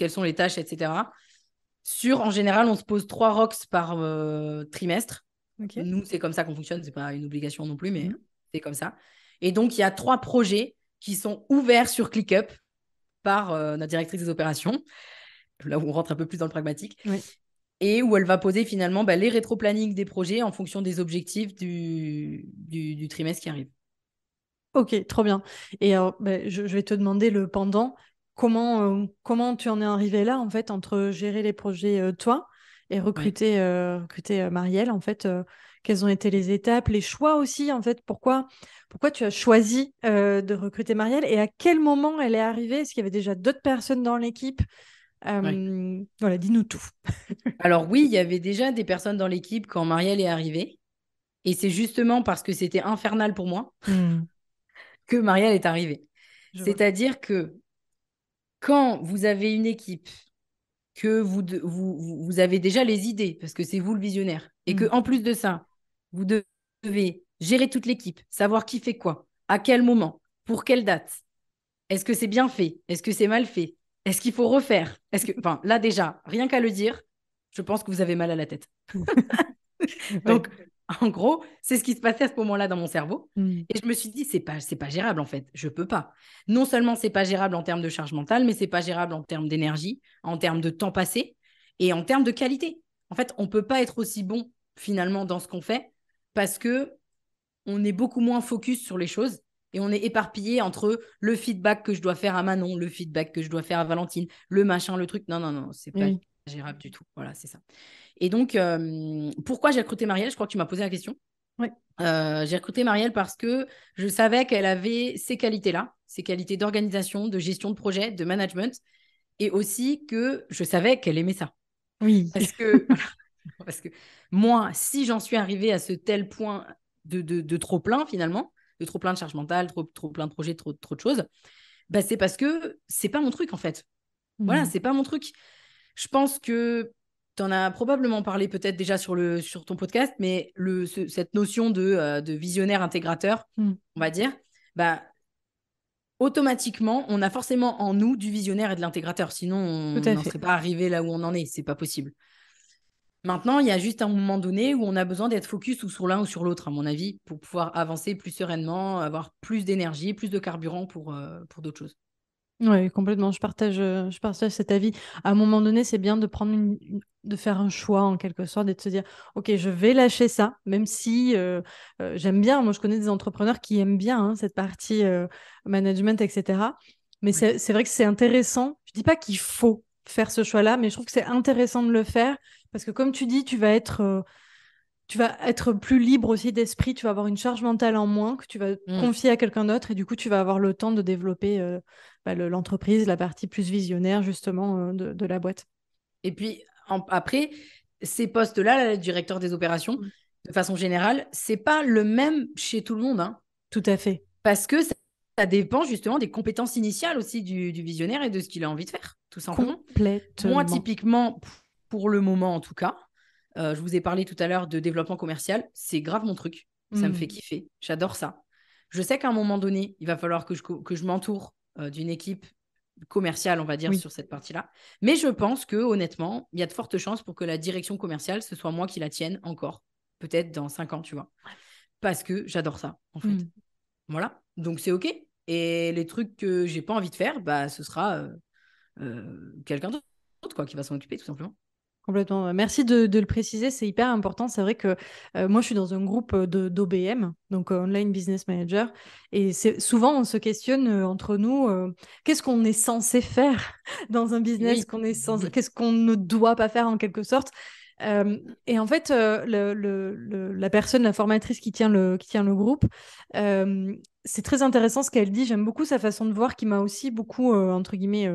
sont les tâches, etc. Sur, en général, on se pose trois rocks par euh, trimestre. Nous, c'est comme ça qu'on fonctionne, c'est pas une obligation non plus, mais mhm. c'est comme ça. Et donc, il y a trois projets qui sont ouverts sur ClickUp par notre directrice des opérations là où on rentre un peu plus dans le pragmatique. Oui et où elle va poser finalement bah, les rétro des projets en fonction des objectifs du, trimestre qui arrive. Ok, trop bien. Et bah, je, vais te demander le pendant. Comment, euh, comment tu en es arrivé là, en fait, entre gérer les projets euh, toi et recruter, euh, Marielle, en fait Quelles ont été les étapes, les choix aussi, en fait Pourquoi, pourquoi tu as choisi de recruter Marielle et à quel moment elle est arrivée Est-ce qu'il y avait déjà d'autres personnes dans l'équipe euh, voilà, dis-nous tout. Alors oui, il y avait déjà des personnes dans l'équipe quand Marielle est arrivée. Et c'est justement parce que c'était infernal pour moi hmm. que Marielle est arrivée. C'est-à-dire que quand vous avez une équipe, que vous, vous, avez déjà les idées, parce que c'est vous le visionnaire, et hmm. que en plus de ça, vous devez gérer toute l'équipe, savoir qui fait quoi, à quel moment, pour quelle date, est-ce que c'est bien fait, est-ce que c'est mal fait, est-ce qu'il faut refaire Est-ce que, enfin, là déjà, rien qu'à le dire, je pense que vous avez mal à la tête. Donc, en gros, c'est ce qui se passait à ce moment-là dans mon cerveau. Mmh. Et je me suis dit, c'est pas, c'est pas gérable en fait. Je peux pas. Non seulement c'est pas gérable en termes de charge mentale, mais c'est pas gérable en termes d'énergie, en termes de temps passé et en termes de qualité. En fait, on peut pas être aussi bon finalement dans ce qu'on fait parce que on est beaucoup moins focus sur les choses et on est éparpillé entre le feedback que je dois faire à Manon, le feedback que je dois faire à Valentine, le machin, le truc. Non, non, non, c'est pas mm. gérable du tout. Voilà, c'est ça. Et donc, euh, pourquoi j'ai recruté Marielle Je crois que tu m'as posé la question. Oui. Euh, j'ai recruté Marielle parce que je savais qu'elle avait ces qualités-là, ces qualités d'organisation, de gestion de projet, de management, et aussi que je savais qu'elle aimait ça. Oui. Parce que, parce que moi, si j'en suis arrivée à ce tel point de trop plein finalement, trop plein de charges mentales, trop, trop plein de projets, trop, trop de choses, bah, c'est parce que c'est pas mon truc en fait. Voilà, mmh. c'est pas mon truc. Je pense que tu en as probablement parlé peut-être déjà sur, le, sur ton podcast, mais le, cette notion de, euh, de visionnaire intégrateur, mmh. on va dire, bah, automatiquement, on a forcément en nous du visionnaire et de l'intégrateur. Sinon, on n'en serait pas arrivé là où on en est. C'est pas possible. Maintenant, il y a juste un moment donné où on a besoin d'être focus ou sur l'un ou sur l'autre, à mon avis, pour pouvoir avancer plus sereinement, avoir plus d'énergie, plus de carburant pour, euh, pour d'autres choses. Oui, complètement. Je partage, euh, je partage cet avis. À un moment donné, c'est bien de prendre de faire un choix en quelque sorte et de se dire, ok, je vais lâcher ça, même si euh, j'aime bien. Moi, je connais des entrepreneurs qui aiment bien hein, cette partie management, etc. Mais c'est vrai que c'est intéressant. Je dis pas qu'il faut, faire ce choix-là, mais je trouve que c'est intéressant de le faire parce que comme tu dis, tu vas être, euh, tu vas être plus libre aussi d'esprit, tu vas avoir une charge mentale en moins que tu vas mmh. confier à quelqu'un d'autre et du coup, tu vas avoir le temps de développer euh, bah, l'entreprise, la partie plus visionnaire justement euh, de, la boîte. Et puis après, ces postes-là, le directeur des opérations, mmh. de façon générale, c'est pas le même chez tout le monde. Hein. Tout à fait. Parce que ça, dépend justement des compétences initiales aussi du visionnaire et de ce qu'il a envie de faire tout simplement. Moi, typiquement, pour le moment en tout cas, euh, je vous ai parlé tout à l'heure de développement commercial. C'est grave mon truc. Ça me mm. fait kiffer. J'adore ça. Je sais qu'à un moment donné, il va falloir que je, que je m'entoure euh, d'une équipe commerciale, on va dire, sur cette partie-là. Mais je pense que honnêtement, il y a de fortes chances pour que la direction commerciale, ce soit moi qui la tienne encore, peut-être dans cinq ans, tu vois. Parce que j'adore ça, en fait. Mm. Voilà. Donc c'est OK. Et les trucs que j'ai pas envie de faire, bah, ce sera euh, euh, quelqu'un d'autre quoi, qui va s'en occuper tout simplement. Complètement. Merci de, le préciser, c'est hyper important. C'est vrai que euh, moi, je suis dans un groupe d'OBM, donc euh, Online Business Manager, et souvent on se questionne entre nous, qu'est-ce qu'on est censé faire dans un business, qu'on est censé, qu'est-ce qu'on ne doit pas faire en quelque sorte. et en fait, le, la personne, la formatrice qui tient le, qui tient le groupe, c'est très intéressant ce qu'elle dit. J'aime beaucoup sa façon de voir qui m'a aussi beaucoup, entre guillemets,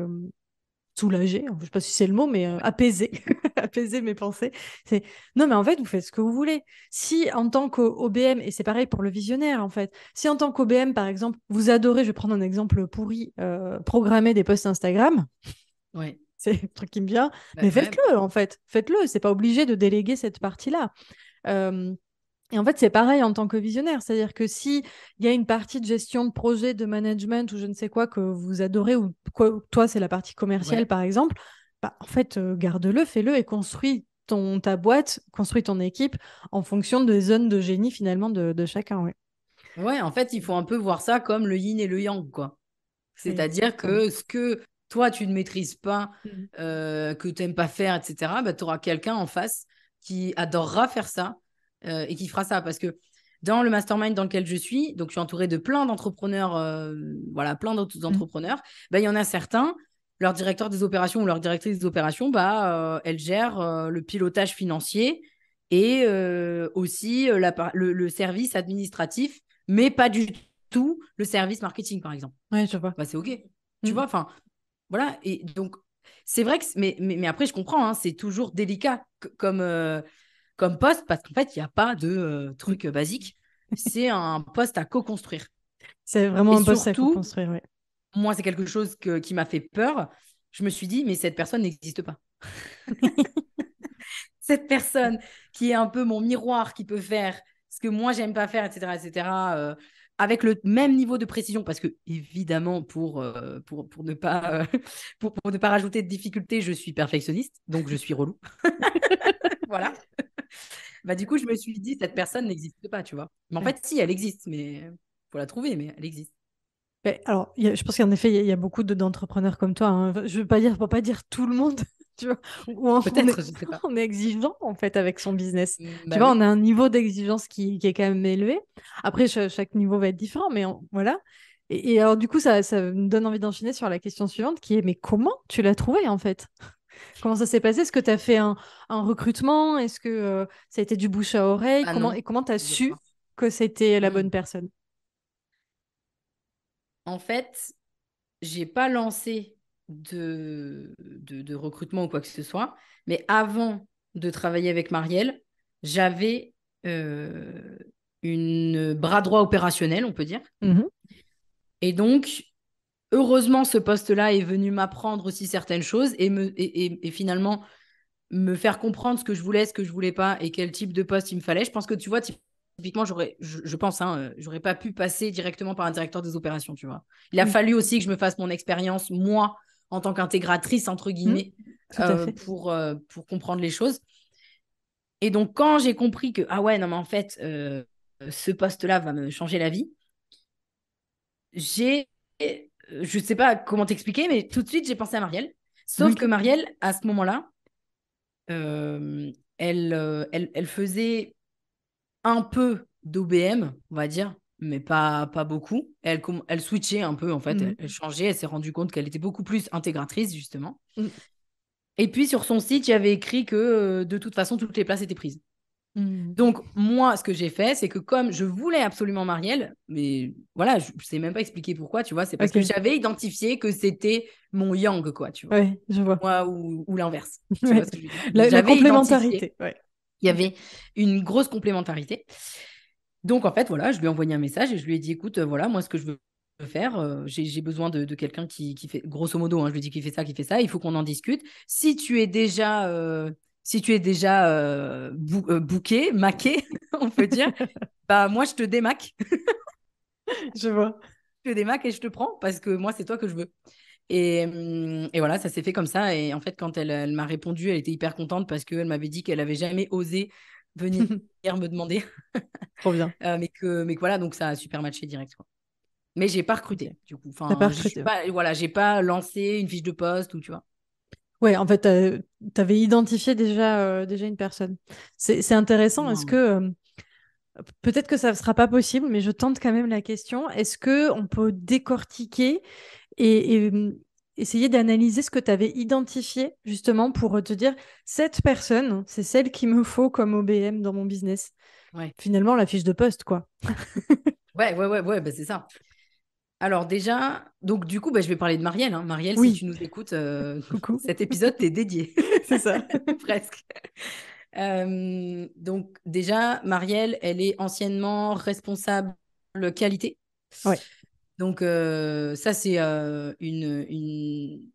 soulager, hein, je ne sais pas si c'est le mot, mais euh, apaiser, apaiser mes pensées. C'est non, mais en fait, vous faites ce que vous voulez. Si en tant qu'OBM, et c'est pareil pour le visionnaire, en fait, si en tant qu'OBM, par exemple, vous adorez, je vais prendre un exemple pourri, euh, programmer des posts Instagram, ouais. c'est le truc qui me vient, bah, mais faites-le, en fait, faites-le, c'est pas obligé de déléguer cette partie-là. Euh, et en fait, c'est pareil en tant que visionnaire. C'est-à-dire que s'il y a une partie de gestion de projet, de management ou je ne sais quoi que vous adorez, ou toi, c'est la partie commerciale, par exemple, bah, en fait, euh, garde-le, fais-le et construis ton, ta boîte, construis ton équipe en fonction des zones de génie finalement de, chacun. Oui, en fait, il faut un peu voir ça comme le yin et le yang, quoi. C'est-à-dire que ce que toi, tu ne maîtrises pas, mmh. euh, que tu n'aimes pas faire, etc., bah, tu auras quelqu'un en face qui adorera faire ça, euh, et qui fera ça. Parce que dans le mastermind dans lequel je suis, donc je suis entourée de plein d'entrepreneurs, euh, voilà, plein d'autres mm. entrepreneurs, bah, il y en a certains, leur directeur des opérations ou leur directrice des opérations, bah, euh, elle gère le pilotage financier et aussi la, le, service administratif, mais pas du tout le service marketing, par exemple. Oui, je vois. Bah, c'est OK. Tu mm. vois, enfin, voilà. Et donc, c'est vrai que, mais, mais, après, je comprends, hein, c'est toujours délicat comme, comme poste parce qu'en fait, il n'y a pas de euh, truc euh, basique. C'est un poste à co-construire. C'est vraiment un poste à co-construire, oui. Moi, c'est quelque chose qui m'a fait peur. Je me suis dit, mais cette personne n'existe pas. cette personne qui est un peu mon miroir, qui peut faire ce que moi, j'aime pas faire, etc., etc., euh, avec le même niveau de précision, parce que évidemment, pour, pour, pour, ne pas, pour, pour, ne pas rajouter de difficultés, je suis perfectionniste, donc je suis relou. voilà. bah, du coup, je me suis dit, cette personne n'existe pas, tu vois. Mais en fait, si, elle existe, mais faut la trouver, mais elle existe. Mais alors, je pense qu'en effet, il y, a beaucoup d'entrepreneurs comme toi. Hein. Je veux pas dire, pas dire tout le monde, tu vois. Ou en est, exigeant en fait avec son business. Mm, tu bah vois, on a un niveau d'exigence qui, est quand même élevé. Après, chaque, niveau va être différent, mais voilà. Et, alors, du coup, ça, me donne envie d'enchaîner sur la question suivante qui est mais comment tu l'as trouvée en fait Comment ça s'est passé Est-ce que tu as fait un, recrutement Est-ce que euh, ça a été du bouche à oreille ah comment, Et comment tu as su que c'était la hmm. bonne personne En fait, j'ai pas lancé de, recrutement ou quoi que ce soit, mais avant de travailler avec Marielle, j'avais euh, une bras droit opérationnel, on peut dire. Mmh et donc, heureusement, ce poste-là est venu m'apprendre aussi certaines choses et, me, et, et, finalement me faire comprendre ce que je voulais, ce que je voulais pas et quel type de poste il me fallait. Je pense que tu vois, typiquement, j'aurais, je, pense, hein, euh, j'aurais pas pu passer directement par un directeur des opérations, tu vois. Il a mm. fallu aussi que je me fasse mon expérience, moi, en tant qu'intégratrice, entre mm. guillemets, euh, pour, euh, pour comprendre les choses. Et donc, quand j'ai compris que, ah ouais, non, mais en fait, ce poste-là va me changer la vie, j'ai je ne sais pas comment t'expliquer, mais tout de suite, j'ai pensé à Marielle. Sauf que Marielle, à ce moment-là, euh, euh, elle, elle, faisait un peu d'OBM, on va dire, mais pas, pas beaucoup. Elle, elle switchait un peu, en fait. Mm. Elle, changeait, elle s'est rendue compte qu'elle était beaucoup plus intégratrice, justement. Mm. Et puis, sur son site, il y avait écrit que, euh, de toute façon, toutes les places étaient prises. Mmh. Donc, moi, ce que j'ai fait, c'est que comme je voulais absolument Marielle, mais voilà, je ne sais même pas expliquer pourquoi, tu vois, c'est parce que j'avais identifié que c'était mon yang, quoi, tu vois. Oui, je vois. Moi, ou, l'inverse. La, complémentarité. Il y avait une grosse complémentarité. Donc, en fait, voilà, je lui ai envoyé un message et je lui ai dit, écoute, voilà, moi, ce que je veux faire. Euh, j'ai besoin de, quelqu'un qui, fait, grosso modo, hein, je lui dis qu'il fait ça, qu'il fait ça, il faut qu'on en discute. Si tu es déjà euh, si tu es déjà euh, booké, euh, maqué, on peut dire, bah moi je te démaque. je vois. Je te démaque et je te prends parce que moi c'est toi que je veux. Et, hum, voilà, ça s'est fait comme ça. Et en fait, quand elle, m'a répondu, elle était hyper contente parce qu'elle m'avait dit qu'elle avait jamais osé venir me demander. Trop bien. Euh, mais, que, mais voilà, donc ça a super matché direct. Quoi. Mais j'ai pas recruté, du coup. Enfin, pas recruté. voilà, j'ai pas lancé une fiche de poste ou tu vois. Oui, en fait, tu avais identifié déjà, euh, déjà une personne. C'est intéressant. Est-ce que euh, peut-être que ça ne sera pas possible, mais je tente quand même la question. Est-ce qu'on peut décortiquer et, hum, essayer d'analyser ce que tu avais identifié justement pour te dire cette personne, c'est celle qu'il me faut comme OBM dans mon business. Finalement, la fiche de poste, quoi. ouais, ouais, ouais, ouais bah, c'est ça. Alors déjà, donc du coup, bah, je vais parler de Marielle. Hein. Marielle, si tu nous écoutes, euh, cet épisode est dédié. C'est ça. Presque. Euh, donc déjà, Marielle, elle est anciennement responsable qualité. Donc euh, ça, c'est une,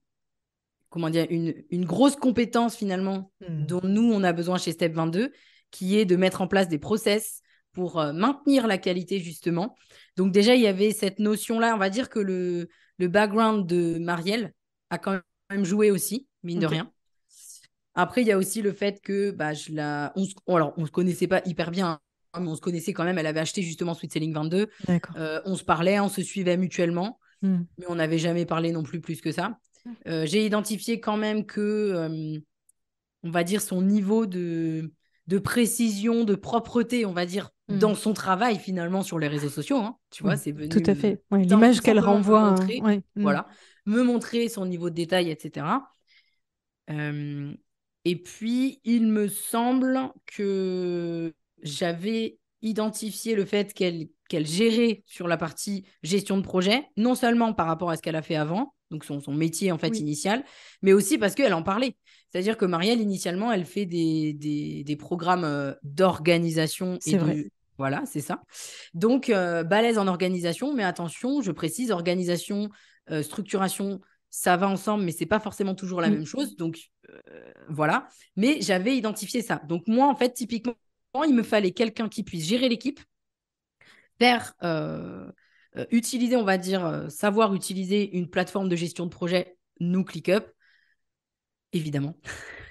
comment dire, une, grosse compétence finalement mmh. dont nous, on a besoin chez Step 22, qui est de mettre en place des process, pour euh, maintenir la qualité justement. Donc déjà, il y avait cette notion-là. On va dire que le, le background de Marielle a quand même joué aussi, mine de rien. Après, il y a aussi le fait que bah, je la... on, ne Alors, on se connaissait pas hyper bien, hein, mais on se connaissait quand même. Elle avait acheté justement Sweet Selling 22. Euh, on se parlait, on se suivait mutuellement, hmm. mais on n'avait jamais parlé non plus plus que ça. Euh, j'ai identifié quand même que, on va dire, son niveau de de précision, de propreté, on va dire, mmh. dans son travail finalement sur les réseaux sociaux. Hein. tu vois, mmh. c'est venu. Tout à fait. L'image qu'elle renvoie. Hein. Mmh. Voilà. Me montrer son niveau de détail, etc. Euh, et puis, il me semble que j'avais identifié le fait qu'elle qu'elle gérait sur la partie gestion de projet, non seulement par rapport à ce qu'elle a fait avant, donc son, son métier en fait initial, mais aussi parce qu'elle en parlait. C'est-à-dire que Marielle, initialement, elle fait des, des, programmes euh, d'organisation. C'est vrai. Voilà, c'est ça. Donc, euh, balèze en organisation, mais attention, je précise, organisation, euh, structuration, ça va ensemble, mais c'est pas forcément toujours la mm. même chose. Donc, voilà. Mais j'avais identifié ça. Donc, moi, en fait, typiquement, il me fallait quelqu'un qui puisse gérer l'équipe, faire. utiliser, on va dire, savoir utiliser une plateforme de gestion de projet, nous ClickUp, Évidemment.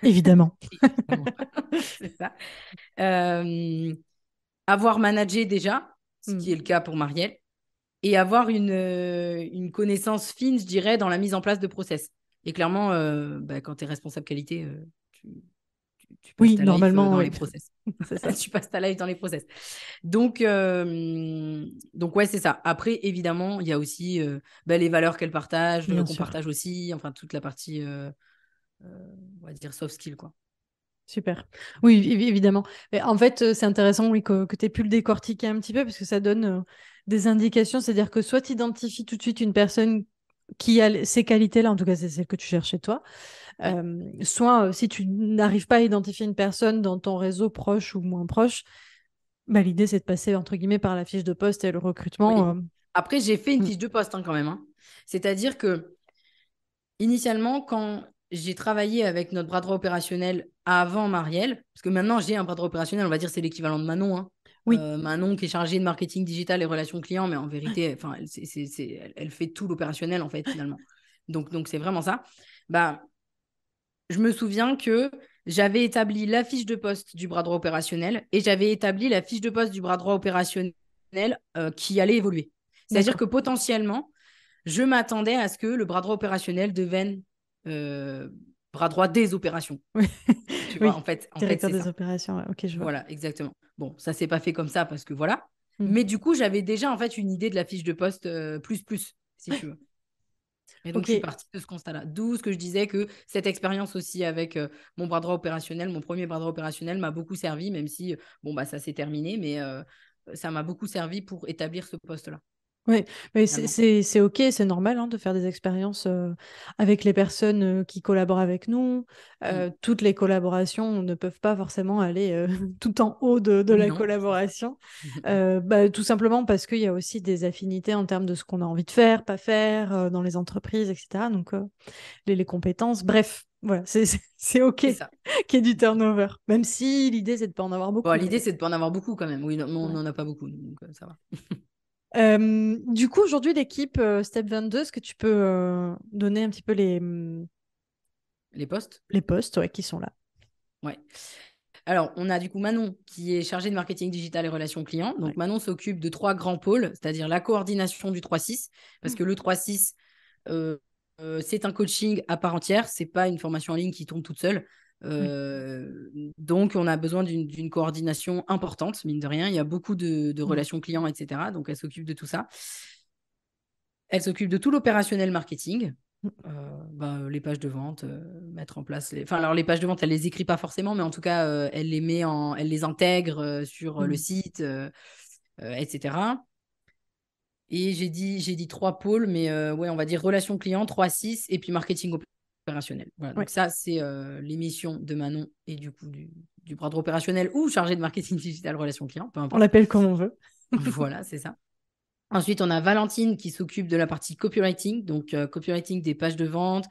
Évidemment. c'est ça. Euh, avoir managé déjà, ce qui hmm. est le cas pour Marielle, et avoir une, euh, une, connaissance fine, je dirais, dans la mise en place de process. Et clairement, euh, bah, quand tu es responsable qualité, tu, tu, passes ta normalement, life, dans les process. tu passes ta life dans les process. Donc, donc ouais, c'est ça. Après, évidemment, il y a aussi bah, les valeurs qu'elle partage, qu'on partage aussi, enfin, toute la partie euh, on va dire, soft skill, quoi. Super. Oui, évidemment. Mais en fait, euh, c'est intéressant oui, que, tu aies pu le décortiquer un petit peu parce que ça donne euh, des indications. C'est-à-dire que soit tu identifies tout de suite une personne qui a ces qualités-là, en tout cas, c'est celle que tu cherches chez toi. soit si tu n'arrives pas à identifier une personne dans ton réseau proche ou moins proche, bah, l'idée c'est de passer entre guillemets par la fiche de poste et le recrutement. Après, j'ai fait une mm. fiche de poste hein, quand même. Hein. C'est-à-dire que initialement, quand j'ai travaillé avec notre bras droit opérationnel avant Marielle, parce que maintenant j'ai un bras droit opérationnel, on va dire c'est l'équivalent de Manon. Hein. Euh, Manon qui est chargée de marketing digital et relations clients, mais en vérité, enfin, elle, c'est, elle, fait tout l'opérationnel en fait finalement. Donc, donc c'est vraiment ça. Bah, je me souviens que j'avais établi la fiche de poste du bras droit opérationnel et j'avais établi la fiche de poste du bras droit opérationnel euh, qui allait évoluer. C'est-à-dire que potentiellement, je m'attendais à ce que le bras droit opérationnel devienne euh, bras droit des opérations. Tu vois, en fait, directeur des opérations. Ok, je vois. Voilà, exactement. Bon, ça s'est pas fait comme ça parce que voilà. Hmm. Mais du coup, j'avais déjà en fait une idée de la fiche de poste euh, plus plus, si tu veux. Et donc, je suis partie de ce constat-là. D'où ce que je disais que cette expérience aussi avec euh, mon bras droit opérationnel, mon premier bras droit opérationnel, m'a beaucoup servi, même si, bon, bah, ça s'est terminé, mais ça m'a beaucoup servi pour établir ce poste-là. Oui, mais c'est OK, c'est normal hein, de faire des expériences avec les personnes qui collaborent avec nous. Mmh. Toutes les collaborations ne peuvent pas forcément aller tout en haut de, de la collaboration, bah, tout simplement parce qu'il y a aussi des affinités en termes de ce qu'on a envie de faire, pas faire, dans les entreprises, etc. Donc, les, les, compétences, bref. Voilà, c'est OK qu'il y ait du turnover. Même si l'idée, c'est de ne pas en avoir beaucoup. l'idée, c'est de ne pas en avoir beaucoup quand même. Oui, on n'en a pas beaucoup, donc ça va. Euh, du coup, aujourd'hui, l'équipe euh, Step 22, est-ce que tu peux euh, donner un petit peu les... Mm, les postes Les postes, ouais, qui sont là. Ouais. Alors, on a du coup Manon qui est chargée de marketing digital et relations clients. Donc, Manon s'occupe de trois grands pôles, c'est-à-dire la coordination du 3-6, parce que mm. le 3-6, c'est un coaching à part entière, c'est pas une formation en ligne qui tombe toute seule. Mmh. Euh, donc, on a besoin d'une coordination importante, mine de rien. Il y a beaucoup de, mmh. relations clients, etc. Donc, elle s'occupe de tout ça. Elle s'occupe de tout l'opérationnel marketing. Mmh. Euh, bah, les pages de vente, euh, mettre en place les. Enfin, alors les pages de vente, elle les écrit pas forcément, mais en tout cas, elle les met en, elle les intègre sur le site, etc. Et j'ai dit, j'ai dit trois pôles, mais ouais, on va dire relations clients, 3, 6, et puis marketing opérationnel. Donc ça, c'est euh, l'émission de Manon et du coup du, bras droit opérationnel ou chargé de marketing digital relation client, peu importe. On l'appelle comme on veut. voilà, c'est ça. Ensuite, on a Valentine qui s'occupe de la partie copywriting, donc euh, copywriting des pages de vente,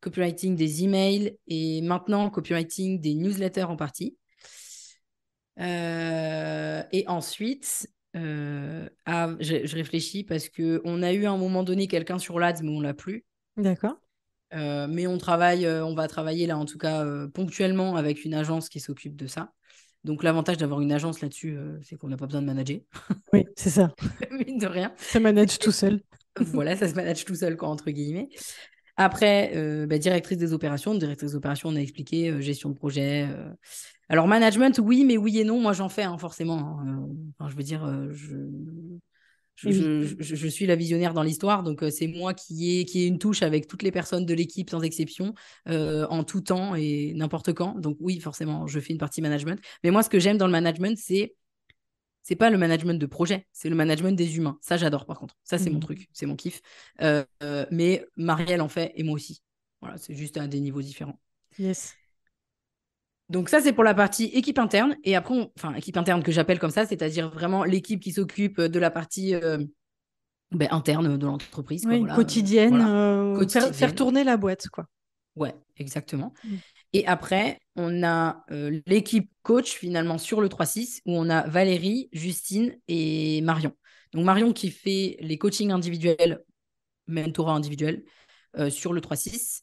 copywriting des emails et maintenant copywriting des newsletters en partie. Euh, et ensuite, ah, je, réfléchis parce que on a eu à un moment donné quelqu'un sur l'ADS, mais on l'a plus. D'accord. Euh, mais on travaille, euh, on va travailler là en tout cas euh, ponctuellement avec une agence qui s'occupe de ça. Donc l'avantage d'avoir une agence là-dessus, c'est qu'on n'a pas besoin de manager. Oui, c'est ça. Mine de rien. Ça manage tout seul. voilà, ça se manage tout seul, quoi, entre guillemets. Après, bah, directrice des opérations. Directrice des opérations, on a expliqué gestion de projet. Alors management, oui, mais oui et non. Moi, j'en fais hein, forcément. Hein. je veux dire, je je, suis la visionnaire dans l'histoire, donc euh, c'est moi qui ai, qui ai une touche avec toutes les personnes de l'équipe sans exception, euh, en tout temps et n'importe quand. Donc oui, forcément, je fais une partie management. Mais moi, ce que j'aime dans le management, c'est c'est pas le management de projet, c'est le management des humains. Ça, j'adore par contre. Ça, c'est mon mmh. truc, c'est mon kiff. Euh, mais Marielle en fait et moi aussi. Voilà, c'est juste à des niveaux différents. Yes. Donc ça, c'est pour la partie équipe interne. Et après, enfin, équipe interne que j'appelle comme ça, c'est-à-dire vraiment l'équipe qui s'occupe euh, de la partie euh, ben, interne de l'entreprise. Oui, quotidienne, euh, Faire, tourner la boîte, quoi. Ouais, exactement. Mm. Et après, on a l'équipe coach finalement sur le 3-6 où on a Valérie, Justine et Marion. Donc Marion qui fait les coachings individuels, mentorat individuel sur le 3-6.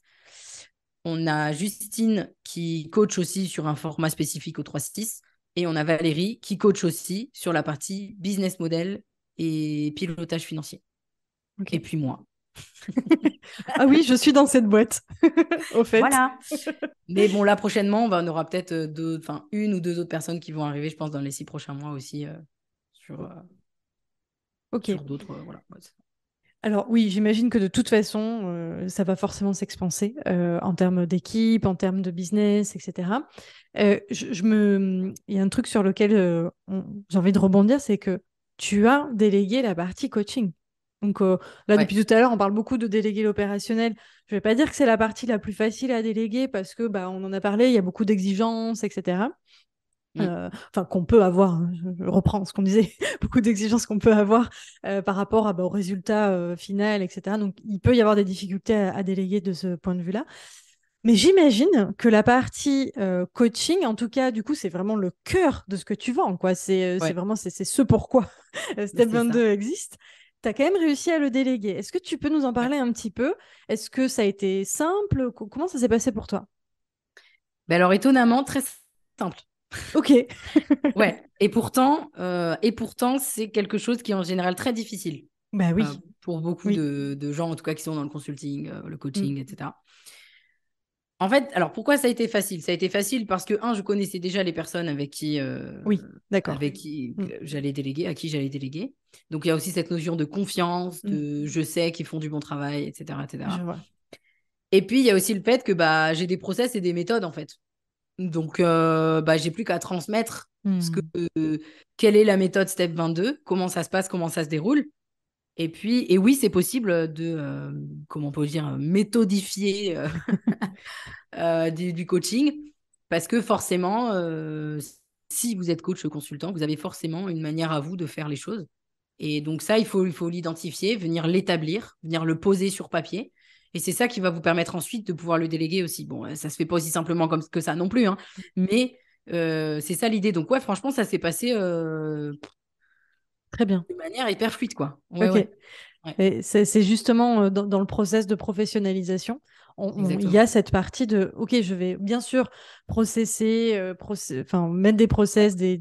On a Justine qui coach aussi sur un format spécifique au 3-6. Et on a Valérie qui coach aussi sur la partie business model et pilotage financier. Et puis moi. ah oui, je suis dans cette boîte, au fait. Voilà. Mais bon, là, prochainement, on aura peut-être euh, une ou deux autres personnes qui vont arriver, je pense, dans les six prochains mois aussi, euh, euh, sur, d'autres. voilà. Alors oui, j'imagine que de toute façon, euh, ça va forcément s'expanser euh, en termes d'équipe, en termes de business, etc. Euh, je, me... Il y a un truc sur lequel j'ai envie de rebondir, c'est que tu as délégué la partie coaching. Donc là, depuis tout à l'heure, on parle beaucoup de déléguer l'opérationnel. Je ne vais pas dire que c'est la partie la plus facile à déléguer parce que bah, on en a parlé, il y a beaucoup d'exigences, etc. Mmh. Euh, enfin, qu'on peut avoir, hein, je reprends ce qu'on disait, beaucoup d'exigences qu'on peut avoir euh, par rapport à, ah bah, au résultat euh, final, etc. Donc, il peut y avoir des difficultés à, déléguer de ce point de vue-là. Mais j'imagine que la partie coaching, en tout cas, du coup, c'est vraiment le cœur de ce que tu vends, quoi. C'est vraiment c'est ce pourquoi Step 22 existe. Tu as quand même réussi à le déléguer. Est-ce que tu peux nous en parler un petit peu Est-ce que ça a été simple Comment ça s'est passé pour toi ben Alors, étonnamment, très simple. Ok. ouais. Et pourtant, euh, et pourtant, c'est quelque chose qui est en général très difficile. Bah oui. Euh, pour beaucoup de, gens, en tout cas, qui sont dans le consulting, euh, le coaching, mm. etc. En fait, alors pourquoi ça a été facile Ça a été facile parce que un, je connaissais déjà les personnes avec qui, oui, d'accord, avec qui mm. j'allais déléguer, à qui j'allais déléguer. Donc il y a aussi cette notion de confiance, mm. de je sais qu'ils font du bon travail, etc., Je vois. Et puis il y a aussi le fait que bah j'ai des process et des méthodes en fait. Donc, euh, bah, j'ai plus qu'à transmettre ce que, hmm. euh, quelle est la méthode Step 22, comment ça se passe, comment ça se déroule. Et puis, et oui, c'est possible de, euh, comment on peut dire, méthodifier du, coaching, parce que forcément, si vous êtes coach ou consultant, vous avez forcément une manière à vous de faire les choses. Et donc ça, il faut l'identifier, il faut venir l'établir, venir le poser sur papier. Et c'est ça qui va vous permettre ensuite de pouvoir le déléguer aussi. Bon, ça se fait pas aussi simplement que ça non plus, hein. mais euh, c'est ça l'idée. Donc ouais, franchement, ça s'est passé euh, très bien, de manière hyper fluide, quoi. Ok. C'est justement euh, dans, le process de professionnalisation il y a cette partie de ok je vais bien sûr processer enfin mettre des process des,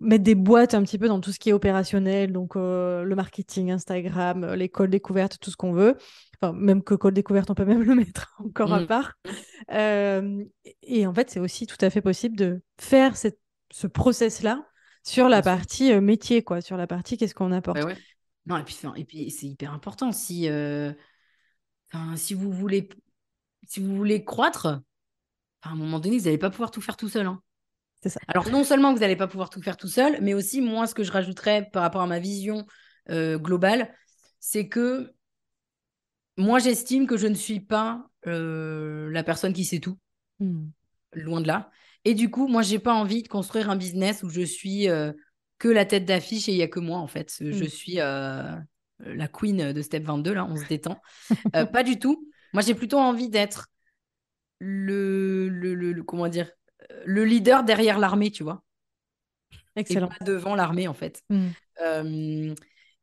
mettre des boîtes un petit peu dans tout ce qui est opérationnel, donc euh, le marketing, Instagram, euh, les l'école découvertes, tout ce qu'on veut. Enfin, même que code découverte, on peut même le mettre encore à mm. part. Euh, et en fait, c'est aussi tout à fait possible de faire ce process-là sur la partie métier, quoi, sur la partie qu'est-ce qu'on apporte. Bah non, et puis, et puis c'est hyper important. Si, si, vous voulez, si vous voulez croître, à un moment donné, vous n'allez pas pouvoir tout faire tout seul. Hein. Alors non seulement vous n'allez pas pouvoir tout faire tout seul, mais aussi moi ce que je rajouterais par rapport à ma vision euh, globale, c'est que moi j'estime que je ne suis pas euh, la personne qui sait tout, hmm. loin de là. Et du coup, moi j'ai pas envie de construire un business où je suis euh, que la tête d'affiche et il n'y a que moi en fait. Hmm. Je suis la queen de Step 22 là, on se détend. pas du tout. Moi j'ai plutôt envie d'être le, le comment dire le leader derrière l'armée, tu vois. Excellent. devant l'armée, en fait. Hmm. Euh,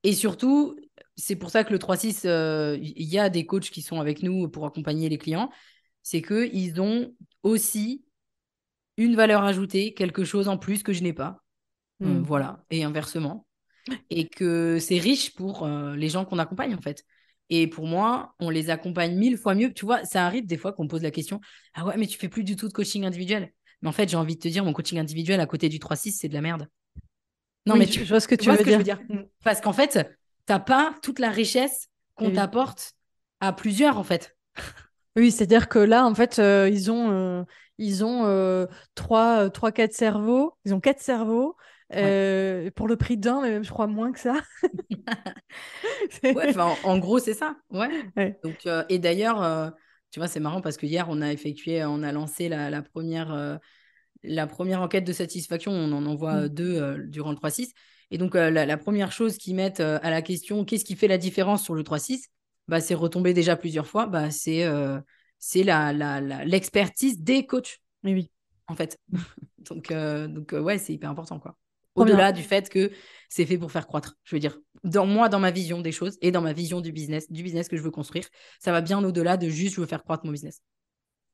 et surtout, c'est pour ça que le 3-6, euh, il y a des coachs qui sont avec nous pour accompagner les clients. C'est qu'ils ont aussi une valeur ajoutée, quelque chose en plus que je n'ai pas. Euh, hmm. voilà. Et inversement. Et que c'est riche pour les gens qu'on accompagne, en fait. Et pour moi, on les accompagne mille fois mieux. Tu vois, ça arrive des fois qu'on pose la question Ah ouais, mais tu fais plus du tout de coaching individuel. Mais en fait, j'ai envie de te dire, mon coaching individuel à côté du 3-6, c'est de la merde. Non, mais tu, je vois ce que tu, veux, dire. je veux, dire. Parce qu'en fait, tu n'as pas toute la richesse qu'on mm. t'apporte à plusieurs, en fait. Oui, c'est-à-dire que là, en fait, euh, ils ont, euh, ils ont 3, 3, 4 cerveaux. Ils ont 4 cerveaux. Euh, pour le prix d'un, mais même je crois moins que ça. en, gros, c'est ça. Ouais. ouais. Donc, et d'ailleurs, tu vois, c'est marrant parce que hier, on a effectué, euh, on a lancé la, première, euh, la première enquête de satisfaction. On en envoie mm. euh, deux durant le 3-6. Et donc, la, première chose qu'ils mettent à la question, qu'est-ce qui fait la différence sur le 3-6 bah, C'est retombé déjà plusieurs fois. Bah, c'est c'est l'expertise des coachs. Oui, oui. En fait. donc, donc ouais, c'est hyper important, quoi. Au-delà du fait que c'est fait pour faire croître. Je veux dire, dans moi, dans ma vision des choses et dans ma vision du business, du business que je veux construire, ça va bien au-delà de juste je veux faire croître mon business.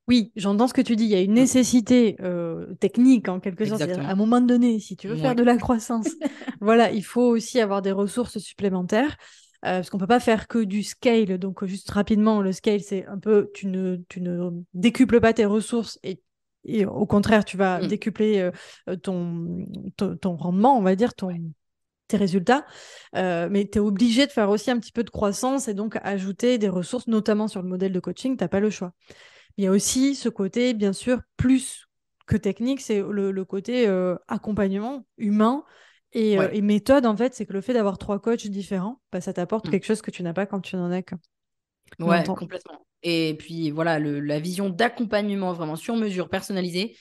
Oui, j'entends ce que tu dis. Il y a une nécessité euh, technique en quelque sorte. -à, un moment donné, si tu veux faire de la croissance, voilà, il faut aussi avoir des ressources supplémentaires. Euh, parce qu'on peut pas faire que du scale. Donc euh, juste rapidement, le scale, c'est un peu tu ne, tu ne décuples pas tes ressources et au contraire, tu vas mm. décupler ton, ton, rendement, on va dire, ton, résultats, euh, mais tu es obligé de faire aussi un petit peu de croissance et donc ajouter des ressources, notamment sur le modèle de coaching, tu n'as pas le choix. Il y a aussi ce côté, bien sûr, plus que technique, c'est le, côté euh, accompagnement humain euh, et, méthode, en fait, c'est que le fait d'avoir trois coachs différents, bah, ça t'apporte mmh. quelque chose que tu n'as pas quand tu n'en as qu'un. Ouais, complètement. Et puis voilà, la vision d'accompagnement vraiment sur mesure, personnalisée,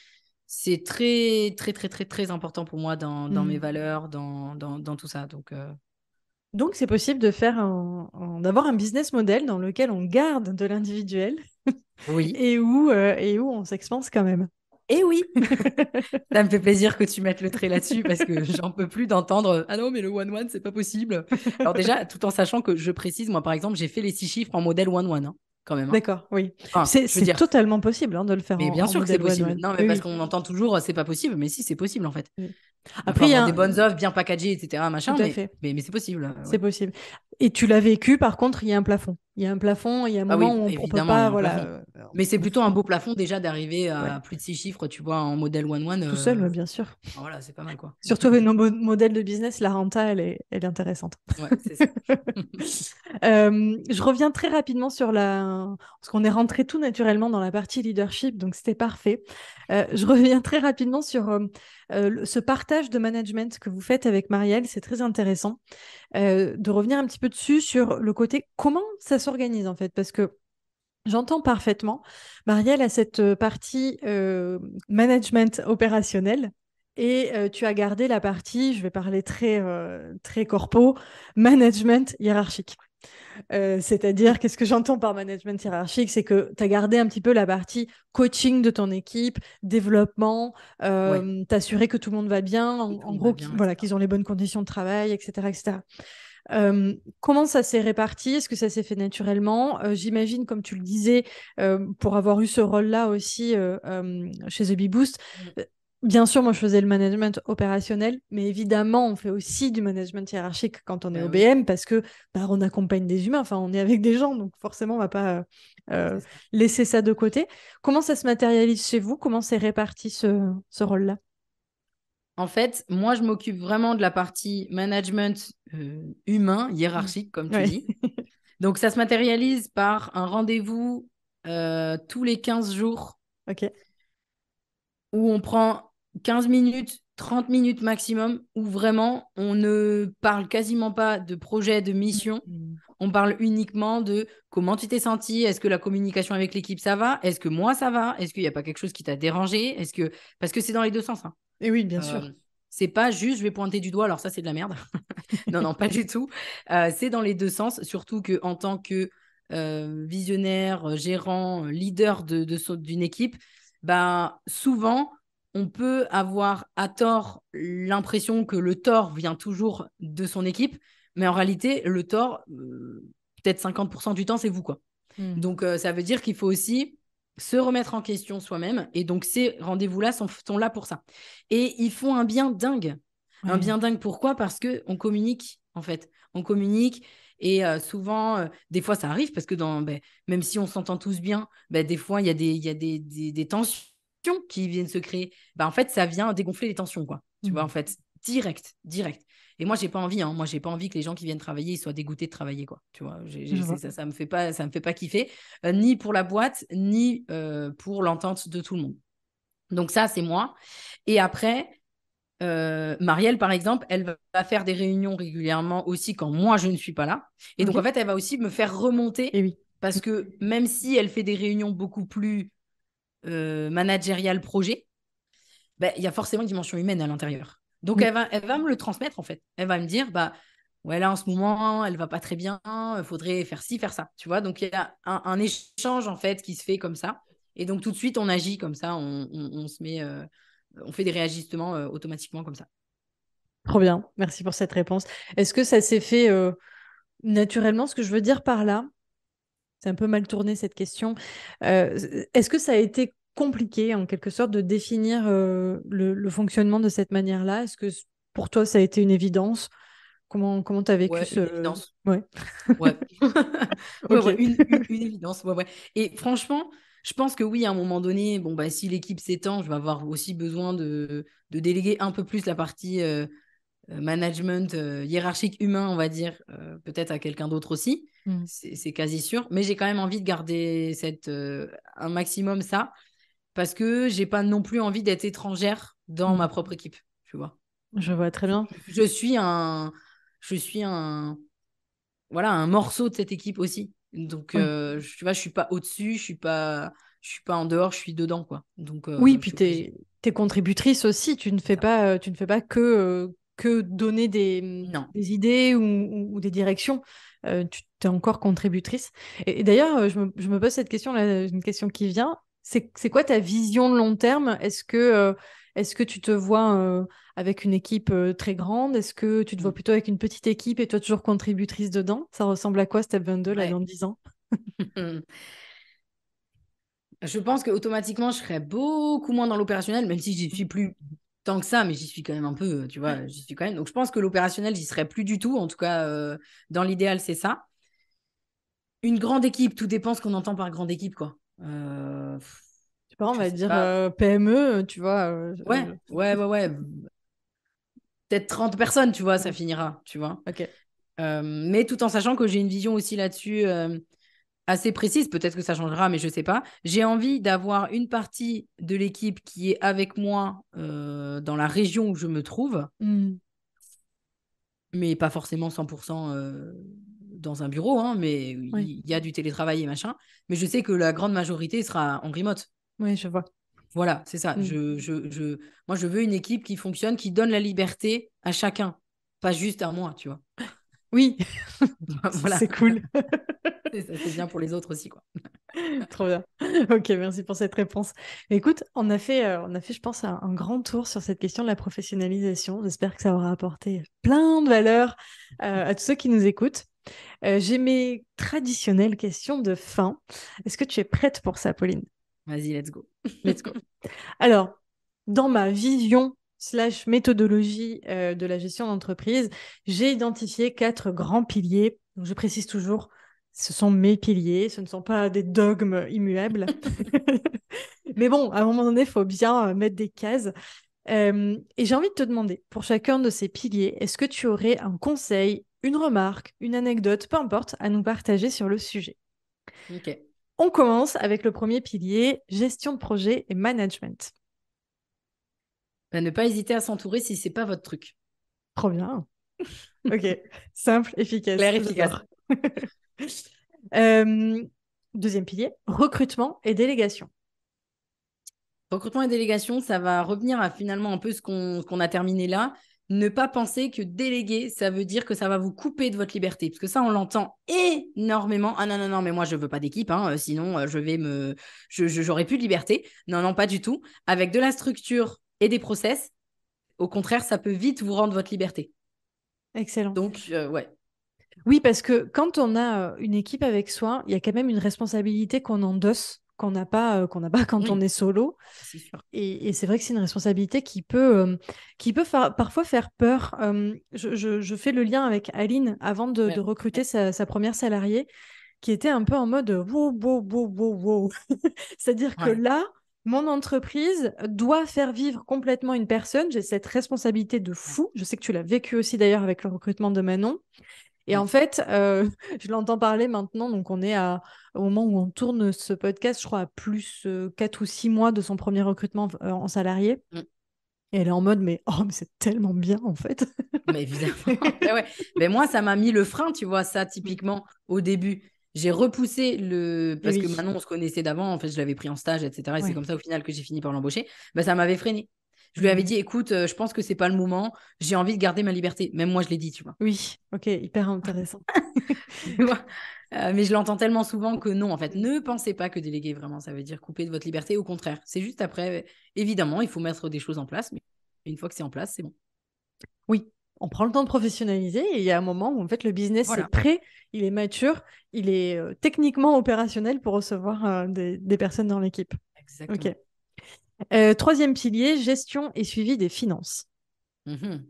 c'est très, très, très, très, très important pour moi dans, mes mmh. valeurs, dans, dans, tout ça. Donc, euh, donc c'est possible de faire un, d'avoir un business model dans lequel on garde de l'individuel oui. et, où, euh, et où on s'expense quand même. et eh oui Ça me fait plaisir que tu mettes le trait là-dessus parce que j'en peux plus d'entendre Ah non, mais le one-one, c'est pas possible. Alors, déjà, tout en sachant que je précise, moi par exemple, j'ai fait les six chiffres en modèle one-one. Hein quand même. Hein. D'accord, oui. c'est totalement possible hein, de le faire. Mais bien sûr que c'est possible. Non, mais parce qu'on entend toujours, oh, c'est pas possible, mais si, c'est possible en fait. Après, il y a des bonnes offres bien packagées, etc. Machin, mais, mais, c'est possible. Hein, c'est possible. Et tu l'as vécu, par contre, il y a un plafond. Il y a un plafond, il y a un ah moment où on, ne peut pas. Voilà. Euh, mais c'est plutôt un beau plafond déjà d'arriver à plus de six chiffres, tu vois, en modèle one-one. Tout euh, seul, bien sûr. Voilà, c'est pas mal quoi. Surtout avec nos modèles de business, la renta, elle est, elle est intéressante. Ouais, c'est ça. Euh, je reviens très rapidement sur la parce qu'on est rentré tout naturellement dans la partie leadership, donc c'était parfait. Euh, je reviens très rapidement sur euh, euh, ce partage de management que vous faites avec Marielle, c'est très intéressant de revenir un petit peu dessus sur le côté comment ça s'organise en fait, parce que J'entends parfaitement. Marielle a cette partie management opérationnel, et tu as gardé la partie, je vais parler très, très corpo, management hiérarchique. Euh, c'est-à-dire, qu'est-ce que j'entends par management hiérarchique C'est que tu as gardé un petit peu la partie coaching de ton équipe, développement, euh, t'assurer que tout le monde va bien, en, gros, voilà, qu'ils ont les bonnes conditions de travail, etc. etc. Euh, comment ça s'est réparti Est-ce que ça s'est fait naturellement J'imagine, comme tu le disais, pour avoir eu ce rôle-là aussi chez The b Boost, mm. Bien sûr, moi je faisais le management opérationnel, mais évidemment, on fait aussi du management hiérarchique quand on est au ben OBM parce que ben, on accompagne des humains, enfin on est avec des gens, donc forcément on va pas euh, euh, laisser ça de côté. Comment ça se matérialise chez vous Comment c'est réparti ce, ce rôle-là en fait, moi, je m'occupe vraiment de la partie management euh, humain, hiérarchique, comme tu dis. Donc, ça se matérialise par un rendez-vous tous les 15 jours. Où on prend 15 minutes, 30 minutes maximum, où vraiment on ne parle quasiment pas de projet, de mission. Mm-hmm. On parle uniquement de comment tu t'es senti, est-ce que la communication avec l'équipe ça va, est-ce que moi ça va, est-ce qu'il n'y a pas quelque chose qui t'a dérangé, est-ce que parce que c'est dans les deux sens. Hein. Et eh oui, bien sûr. Euh, c'est pas juste je vais pointer du doigt, alors ça c'est de la merde. non, non, pas du tout. Euh, c'est dans les deux sens, surtout que en tant que euh, visionnaire, gérant, leader d'une de, équipe, bah, souvent on peut avoir à tort l'impression que le tort vient toujours de son équipe, mais en réalité, le tort, euh, peut-être 50% du temps, c'est vous. quoi. Hmm. Donc, euh, ça veut dire qu'il faut aussi se remettre en question soi-même. Et donc, ces rendez-vous-là sont, là pour ça. Et ils font un bien dingue. Un bien dingue, pourquoi Parce qu'on communique, en fait. On communique. Et euh, souvent, des fois, ça arrive parce que dans, ben, même si on s'entend tous bien, ben, des fois, il y a, des, y des, tensions qui viennent se créer, bah, en fait, ça vient dégonfler les tensions, quoi. Tu vois, en mmh. fait, direct, direct. Et moi, j'ai pas envie, hein. moi, j'ai pas envie que les gens qui viennent travailler, ils soient dégoûtés de travailler, quoi. Tu vois, ça, ça me fait pas, ça me fait pas kiffer, euh, ni pour la boîte, ni euh, pour l'entente de tout le monde. Donc ça, c'est moi. Et après, euh, Marielle, par exemple, elle va faire des réunions régulièrement aussi quand moi je ne suis pas là. Et donc en fait, elle va aussi me faire remonter. Parce que même si elle fait des réunions beaucoup plus euh, managériale projet, bah, il y a forcément une dimension humaine à l'intérieur. Donc elle, va, elle va me le transmettre en fait. Elle va me dire, bah ouais là en ce moment elle va pas très bien, euh, faudrait faire ci, faire ça, tu vois. Donc il y a un, échange en fait qui se fait comme ça. Et donc tout de suite on agit comme ça, on, se met, euh, on fait des réajustements euh, automatiquement comme ça. Trop bien, merci pour cette réponse. Est-ce que ça s'est fait naturellement Ce que je veux dire par là, c'est un peu mal tourné cette question. Euh, est-ce que ça a été compliqué en quelque sorte de définir euh, le, fonctionnement de cette manière-là Est-ce que pour toi ça a été une évidence Comment comment as vécu ce une évidence une, évidence. Et franchement. Je pense que oui, à un moment donné, bon bah si l'équipe s'étend, je vais avoir aussi besoin de, déléguer un peu plus la partie euh, euh, management euh, hiérarchique humain, on va dire, euh, peut-être à quelqu'un d'autre aussi. Mm. C'est quasi sûr. Mais j'ai quand même envie de garder cette, un maximum ça parce que j'ai pas non plus envie d'être étrangère dans mm. ma propre équipe, tu vois. Je vois très bien. Je suis un, je suis un, voilà, un morceau de cette équipe aussi. Donc, je tu vois, je suis pas au-dessus, je suis pas, je suis pas en dehors, je suis dedans, quoi. Donc, oui, puis tu es, contributrice aussi. Tu ne fais pas, tu ne fais pas que, que donner des, des idées ou, des directions. Euh, tu es encore contributrice. Et, d'ailleurs, euh, je, me, pose cette question, là, une question qui vient. C'est quoi ta vision de long terme Est-ce que, euh, est-ce que tu te vois avec une équipe très grande Est-ce que tu te vois mmh. plutôt avec une petite équipe et toi toujours contributrice dedans Ça ressemble à quoi Step 22 là, dans 10 ans Je pense que automatiquement, je serais beaucoup moins dans l'opérationnel, même si je suis plus tant que ça, mais j'y suis quand même un peu, tu vois, j'y suis quand même. Donc je pense que l'opérationnel, j'y serais plus du tout. En tout cas, euh, dans l'idéal, c'est ça. Une grande équipe, tout dépend ce qu'on entend par grande équipe, quoi. Euh... Je sais pas, on va dire PME, euh, tu vois. Euh, ouais, ouais, ouais, ouais. Peut-être 30 personnes, tu vois, ça finira, tu vois. Ok. mais tout en sachant que j'ai une vision aussi là-dessus assez précise, peut-être que ça changera, mais je ne sais pas. J'ai envie d'avoir une partie de l'équipe qui est avec moi euh, dans la région où je me trouve, mmh. mais pas forcément 100% euh, dans un bureau, hein, mais il y a du télétravail et machin. Mais je sais que la grande majorité sera en remote. Oui, je vois. Voilà, c'est ça. Mmh. Je, je, Moi, je veux une équipe qui fonctionne, qui donne la liberté à chacun, pas juste à moi, tu vois. Oui, voilà. c'est cool. c'est bien pour les autres aussi, quoi. Trop bien. Ok, merci pour cette réponse. Écoute, on a fait, euh, on a fait, je pense, un, grand tour sur cette question de la professionnalisation. J'espère que ça aura apporté plein de valeur euh, à tous ceux qui nous écoutent. Euh, j'ai mes traditionnelles questions de fin. Est-ce que tu es prête pour ça, Pauline Vas-y, let's go. Let's go. Alors, dans ma vision slash méthodologie euh, de la gestion d'entreprise, j'ai identifié quatre grands piliers. je précise toujours, ce sont mes piliers, ce ne sont pas des dogmes immuables. Mais bon, à un moment donné, il faut bien euh, mettre des cases. Euh, et j'ai envie de te demander, pour chacun de ces piliers, est-ce que tu aurais un conseil, une remarque, une anecdote, peu importe, à nous partager sur le sujet On commence avec le premier pilier, gestion de projet et management. Bah, ne pas hésiter à s'entourer si c'est pas votre truc. Trop bien. ok, simple, efficace. Claire, efficace. Euh, deuxième pilier, recrutement et délégation. Recrutement et délégation, ça va revenir à finalement un peu ce qu'on a terminé là. Ne pas penser que déléguer, ça veut dire que ça va vous couper de votre liberté. Parce que ça, on l'entend énormément. Ah non, non, non, mais moi, je veux pas d'équipe, hein. euh, sinon euh, je vais me. je, j'aurais plus de liberté. Non, non, pas du tout. Avec de la structure et des process. Au contraire, ça peut vite vous rendre votre liberté. Excellent. Donc, euh, ouais. Oui, parce que quand on a euh, une équipe avec soi, il y a quand même une responsabilité qu'on endosse, qu'on n'a pas, euh, qu'on n'a pas quand on est solo. Et, c'est vrai que c'est une responsabilité qui peut, qui peut parfois faire peur. Je, fais le lien avec Aline avant de, recruter sa, première salariée qui était un peu en mode wow, wow, wow, wow, wow. C'est-à-dire que là, mon entreprise doit faire vivre complètement une personne. J'ai cette responsabilité de fou. Je sais que tu l'as vécu aussi d'ailleurs avec le recrutement de Manon. Et en fait, euh, je l'entends parler maintenant, donc on est au moment où on tourne ce podcast, je crois, à plus de euh, 4 ou six mois de son premier recrutement euh, en salarié. Mm. Et elle est en mode, mais oh, c'est tellement bien en fait. Mais évidemment. mais moi, ça m'a mis le frein, tu vois, ça typiquement au début. J'ai repoussé le. Parce que maintenant, on se connaissait d'avant. En fait, je l'avais pris en stage, etc. Et c'est comme ça, au final, que j'ai fini par l'embaucher. Bah, ça m'avait freiné. Je lui avais mmh. dit, écoute, euh, je pense que c'est pas le moment. J'ai envie de garder ma liberté. Même moi, je l'ai dit, tu vois. Oui, ok, hyper intéressant. Euh, mais je l'entends tellement souvent que non, en fait, ne pensez pas que déléguer vraiment, ça veut dire couper de votre liberté. Au contraire, c'est juste après, évidemment, il faut mettre des choses en place, mais une fois que c'est en place, c'est bon. Oui, on prend le temps de professionnaliser et il y a un moment où en fait le business est prêt, il est mature, il est euh, techniquement opérationnel pour recevoir euh, des, personnes dans l'équipe. Exactement. Euh, troisième pilier, gestion et suivi des finances. Mhm.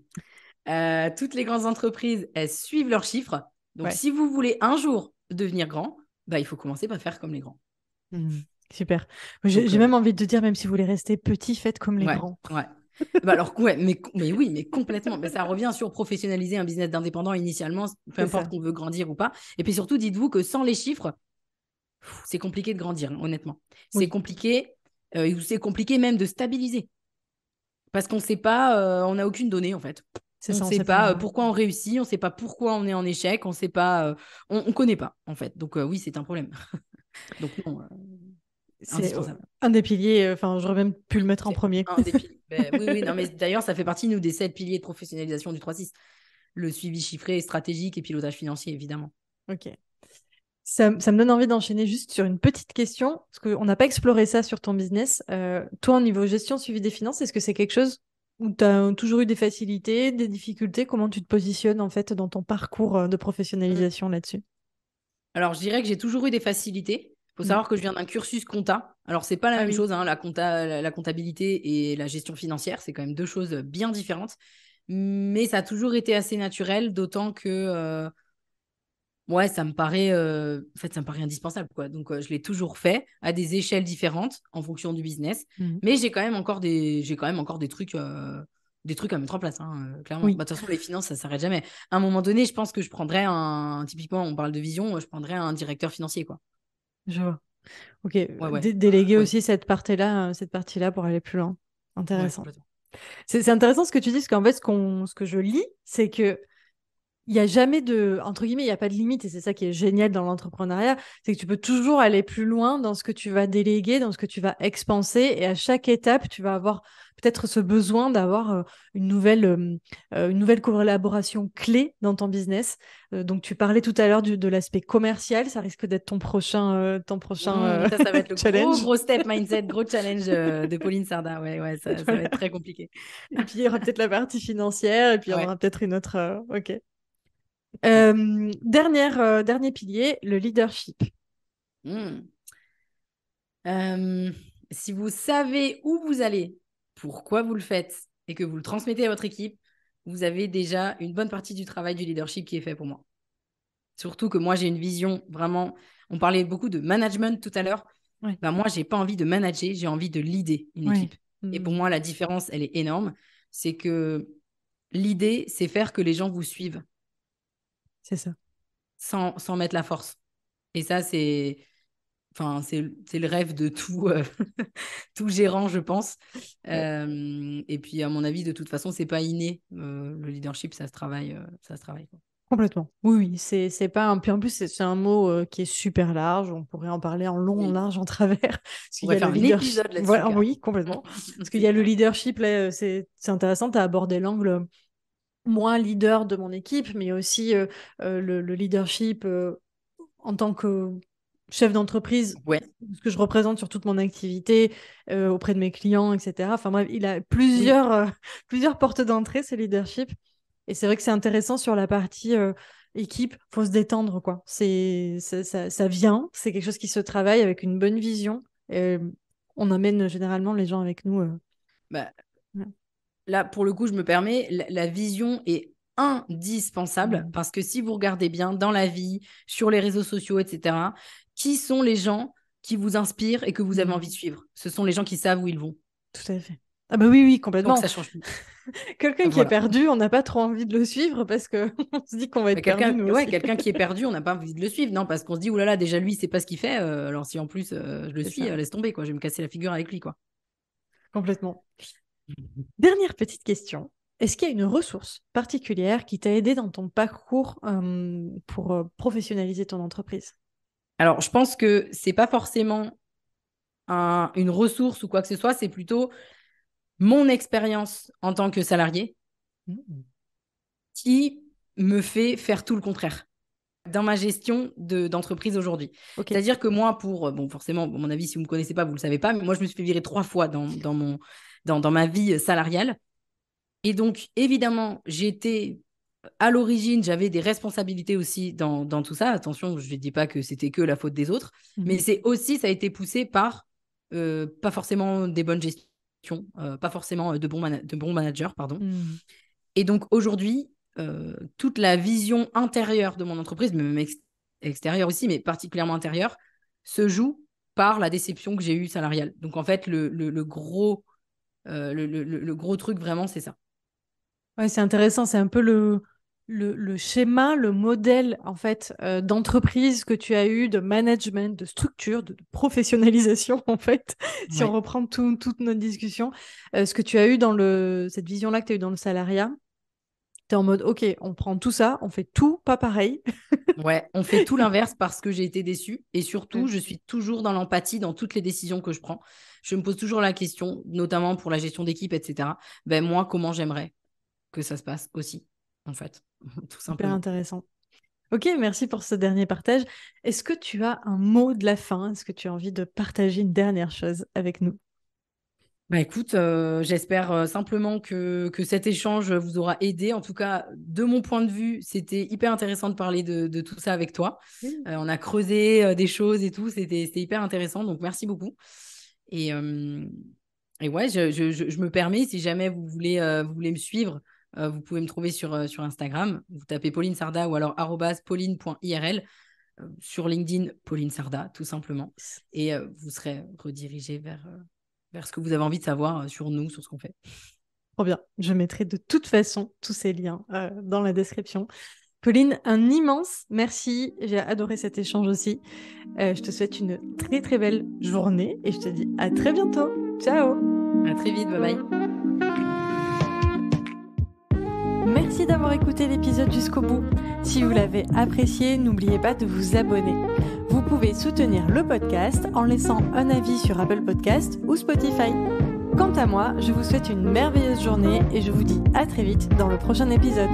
toutes les grandes entreprises, elles suivent leurs chiffres. Donc, si vous voulez un jour devenir grand, bah, il faut commencer par faire comme les grands. Mmh. Super. J'ai même envie de te dire, même si vous voulez rester petit, faites comme les grands. Ouais, bah, alors, ouais, mais, mais oui, mais complètement. Mais ça revient sur professionnaliser un business d'indépendant initialement, peu importe qu'on veut grandir ou pas. Et puis surtout, dites-vous que sans les chiffres, c'est compliqué de grandir, hein, honnêtement. C'est compliqué, euh, c'est compliqué même de stabiliser. Parce qu'on sait pas, euh, on n'a aucune donnée en fait. On ne sait, pas, euh, pourquoi on réussit, on ne sait pas pourquoi on est en échec, on ne sait pas, on, connaît pas en fait. Donc oui, c'est un problème. Donc c'est un des piliers. Enfin, j'aurais même pu le mettre en premier. Un des ben oui, mais d'ailleurs, ça fait partie, nous, des sept piliers de professionnalisation du 3-6. Le suivi chiffré, stratégique et pilotage financier, évidemment. Ok. Ça, me donne envie d'enchaîner juste sur une petite question, parce qu'on n'a pas exploré ça sur ton business. Euh, toi, au niveau gestion, suivi des finances, est-ce que c'est quelque chose où tu as toujours eu des facilités, des difficultés Comment tu te positionnes, en fait, dans ton parcours euh, de professionnalisation là-dessus Alors, je dirais que j'ai toujours eu des facilités. Il faut mmh. savoir que je viens d'un cursus compta alors, ce n'est pas la ah même chose, hein, la, compta, la comptabilité et la gestion financière, c'est quand même deux choses bien différentes. Mais ça a toujours été assez naturel, d'autant que euh, ouais, ça me paraît, euh, en fait, ça me paraît indispensable, quoi. Donc, euh, je l'ai toujours fait à des échelles différentes en fonction du business, mmh. mais j'ai quand même encore des, quand même encore des trucs, des trucs à mettre en place, hein, clairement. Bah, de toute façon, les finances, ça ne s'arrête jamais. À un moment donné, je pense que je prendrais un, typiquement, on parle de vision, je prendrais un directeur financier, quoi. Je vois. Ok, déléguer aussi cette partie-là, euh, cette partie-là pour aller plus loin. Intéressant. c'est intéressant ce que tu dis, parce qu'en fait, ce que je lis, c'est que il n'y a jamais de, entre guillemets, il n'y a pas de limite, et c'est ça qui est génial dans l'entrepreneuriat, c'est que tu peux toujours aller plus loin dans ce que tu vas déléguer, dans ce que tu vas expanser, et à chaque étape, tu vas avoir peut-être ce besoin d'avoir euh, une nouvelle, euh, euh, une nouvelle collaboration clé dans ton business. donc, tu parlais tout à l'heure de l'aspect commercial, ça risque d'être ton prochain, ton prochain mmh, ça, ça, va être le challenge. Gros, step mindset, gros challenge de Pauline Sardin, Ouais, ouais, ça, va être très compliqué. Et puis, il y aura peut-être la partie financière, et puis il y aura peut-être une autre. ok. Euh, euh, dernier pilier, le leadership. Hmm. Euh, si vous savez où vous allez, pourquoi vous le faites et que vous le transmettez à votre équipe, vous avez déjà une bonne partie du travail du leadership qui est fait pour moi. Surtout que moi, j'ai une vision vraiment. On parlait beaucoup de management tout à l'heure. Ben, moi, j'ai pas envie de manager, j'ai envie de l'idée une équipe. Et hmm. pour moi, la différence, elle est énorme. C'est que l'idée, c'est faire que les gens vous suivent c'est ça. Sans, sans mettre la force. Et ça, c'est enfin c'est le rêve de tout euh, tout gérant je pense euh, et puis à mon avis de toute façon c'est pas inné euh, le leadership ça se travaille ça se travaille complètement oui oui c'est pas un... puis en plus c'est un mot qui est super large on pourrait en parler en long en large en travers parce qu'il faire un épisode voilà, oui complètement parce qu'il y a le leadership c'est intéressant tu as abordé l'angle moi, leader de mon équipe, mais aussi euh, euh, le, leadership euh, en tant que chef d'entreprise, ce que je représente sur toute mon activité auprès de mes clients, etc. Enfin bref, il a plusieurs, plusieurs portes d'entrée, ce leadership. Et c'est vrai que c'est intéressant sur la partie équipe, faut se détendre, quoi. C'est, ça, vient, c'est quelque chose qui se travaille avec une bonne vision. on amène généralement les gens avec nous. Bah, là, pour le coup, je me permets, la, vision est indispensable mm. parce que si vous regardez bien dans la vie, sur les réseaux sociaux, etc., qui sont les gens qui vous inspirent et que vous avez mm. envie de suivre Ce sont les gens qui savent où ils vont. Tout à fait. Ah bah oui, oui, complètement. ça change. quelqu'un qui est perdu, on n'a pas trop envie de le suivre parce qu'on se dit qu'on va être quelqu'un, perdu. quelqu'un qui est perdu, on n'a pas envie de le suivre, non, parce qu'on se dit, là, déjà lui, c'est pas ce qu'il fait. Euh, alors si en plus euh, je le suis, euh, laisse tomber, quoi. Je vais me casser la figure avec lui, quoi. Complètement. Dernière petite question. Est-ce qu'il y a une ressource particulière qui t'a aidé dans ton parcours euh, pour euh, professionnaliser ton entreprise Alors, je pense que c'est pas forcément une ressource ou quoi que ce soit, c'est plutôt mon expérience en tant que salarié mmh. qui me fait faire tout le contraire dans ma gestion d'entreprise aujourd'hui. C'est-à-dire que moi, pour, bon, forcément, à mon avis, si vous ne me connaissez pas, vous ne le savez pas, mais moi, je me suis fait virer trois fois dans mon, dans, dans ma vie euh, salariale. Et donc, évidemment, j'étais à l'origine, j'avais des responsabilités aussi dans, dans, tout ça. Attention, je ne dis pas que c'était que la faute des autres, mhm. mais c'est aussi, ça a été poussé par euh, pas forcément des bonnes gestions, euh, pas forcément de bons, de bons managers, pardon. Mhm. Et donc aujourd'hui, toute la vision intérieure de mon entreprise, mais même extérieure aussi, mais particulièrement intérieure, se joue par la déception que j'ai eue salariale. Donc en fait, le, le, le gros euh, le, gros truc vraiment, c'est ça. Ouais, c'est intéressant. C'est un peu le, le, schéma, le modèle en fait euh, d'entreprise que tu as eu, de management, de structure, de, professionnalisation en fait, si on reprend toute notre discussion, euh, ce que tu as eu dans le, cette vision-là que tu as eu dans le salariat, tu es en mode, OK, on prend tout ça, on fait tout pas pareil. ouais, on fait tout l'inverse parce que j'ai été déçue. Et surtout, mm. je suis toujours dans l'empathie dans toutes les décisions que je prends. Je me pose toujours la question, notamment pour la gestion d'équipe, etc. Ben, moi, comment j'aimerais que ça se passe aussi, en fait, tout simplement. Super intéressant. Ok, merci pour ce dernier partage. Est-ce que tu as un mot de la fin Est-ce que tu as envie de partager une dernière chose avec nous bah, écoute, euh, j'espère euh, simplement que, que, cet échange vous aura aidé. En tout cas, de mon point de vue, c'était hyper intéressant de parler de, tout ça avec toi. Euh, on a creusé des choses et tout, c'était hyper intéressant. Donc merci beaucoup. Et, et ouais, je, me permets, si jamais vous voulez, vous voulez me suivre, vous pouvez me trouver sur, sur Instagram. Vous tapez Pauline Sarda ou alors pauline.irl. sur LinkedIn, Pauline Sarda, tout simplement. Et vous serez redirigé vers vers ce que vous avez envie de savoir euh, sur nous, sur ce qu'on fait. Trop bien. Je mettrai de toute façon tous ces liens euh, dans la description. Pauline, un immense merci. J'ai adoré cet échange aussi. Euh, je te souhaite une très très belle journée et je te dis à très bientôt. Ciao. À très vite. Bye bye. Merci d'avoir écouté l'épisode jusqu'au bout. Si vous l'avez apprécié, n'oubliez pas de vous abonner. Vous pouvez soutenir le podcast en laissant un avis sur Apple Podcast ou Spotify. Quant à moi, je vous souhaite une merveilleuse journée et je vous dis à très vite dans le prochain épisode.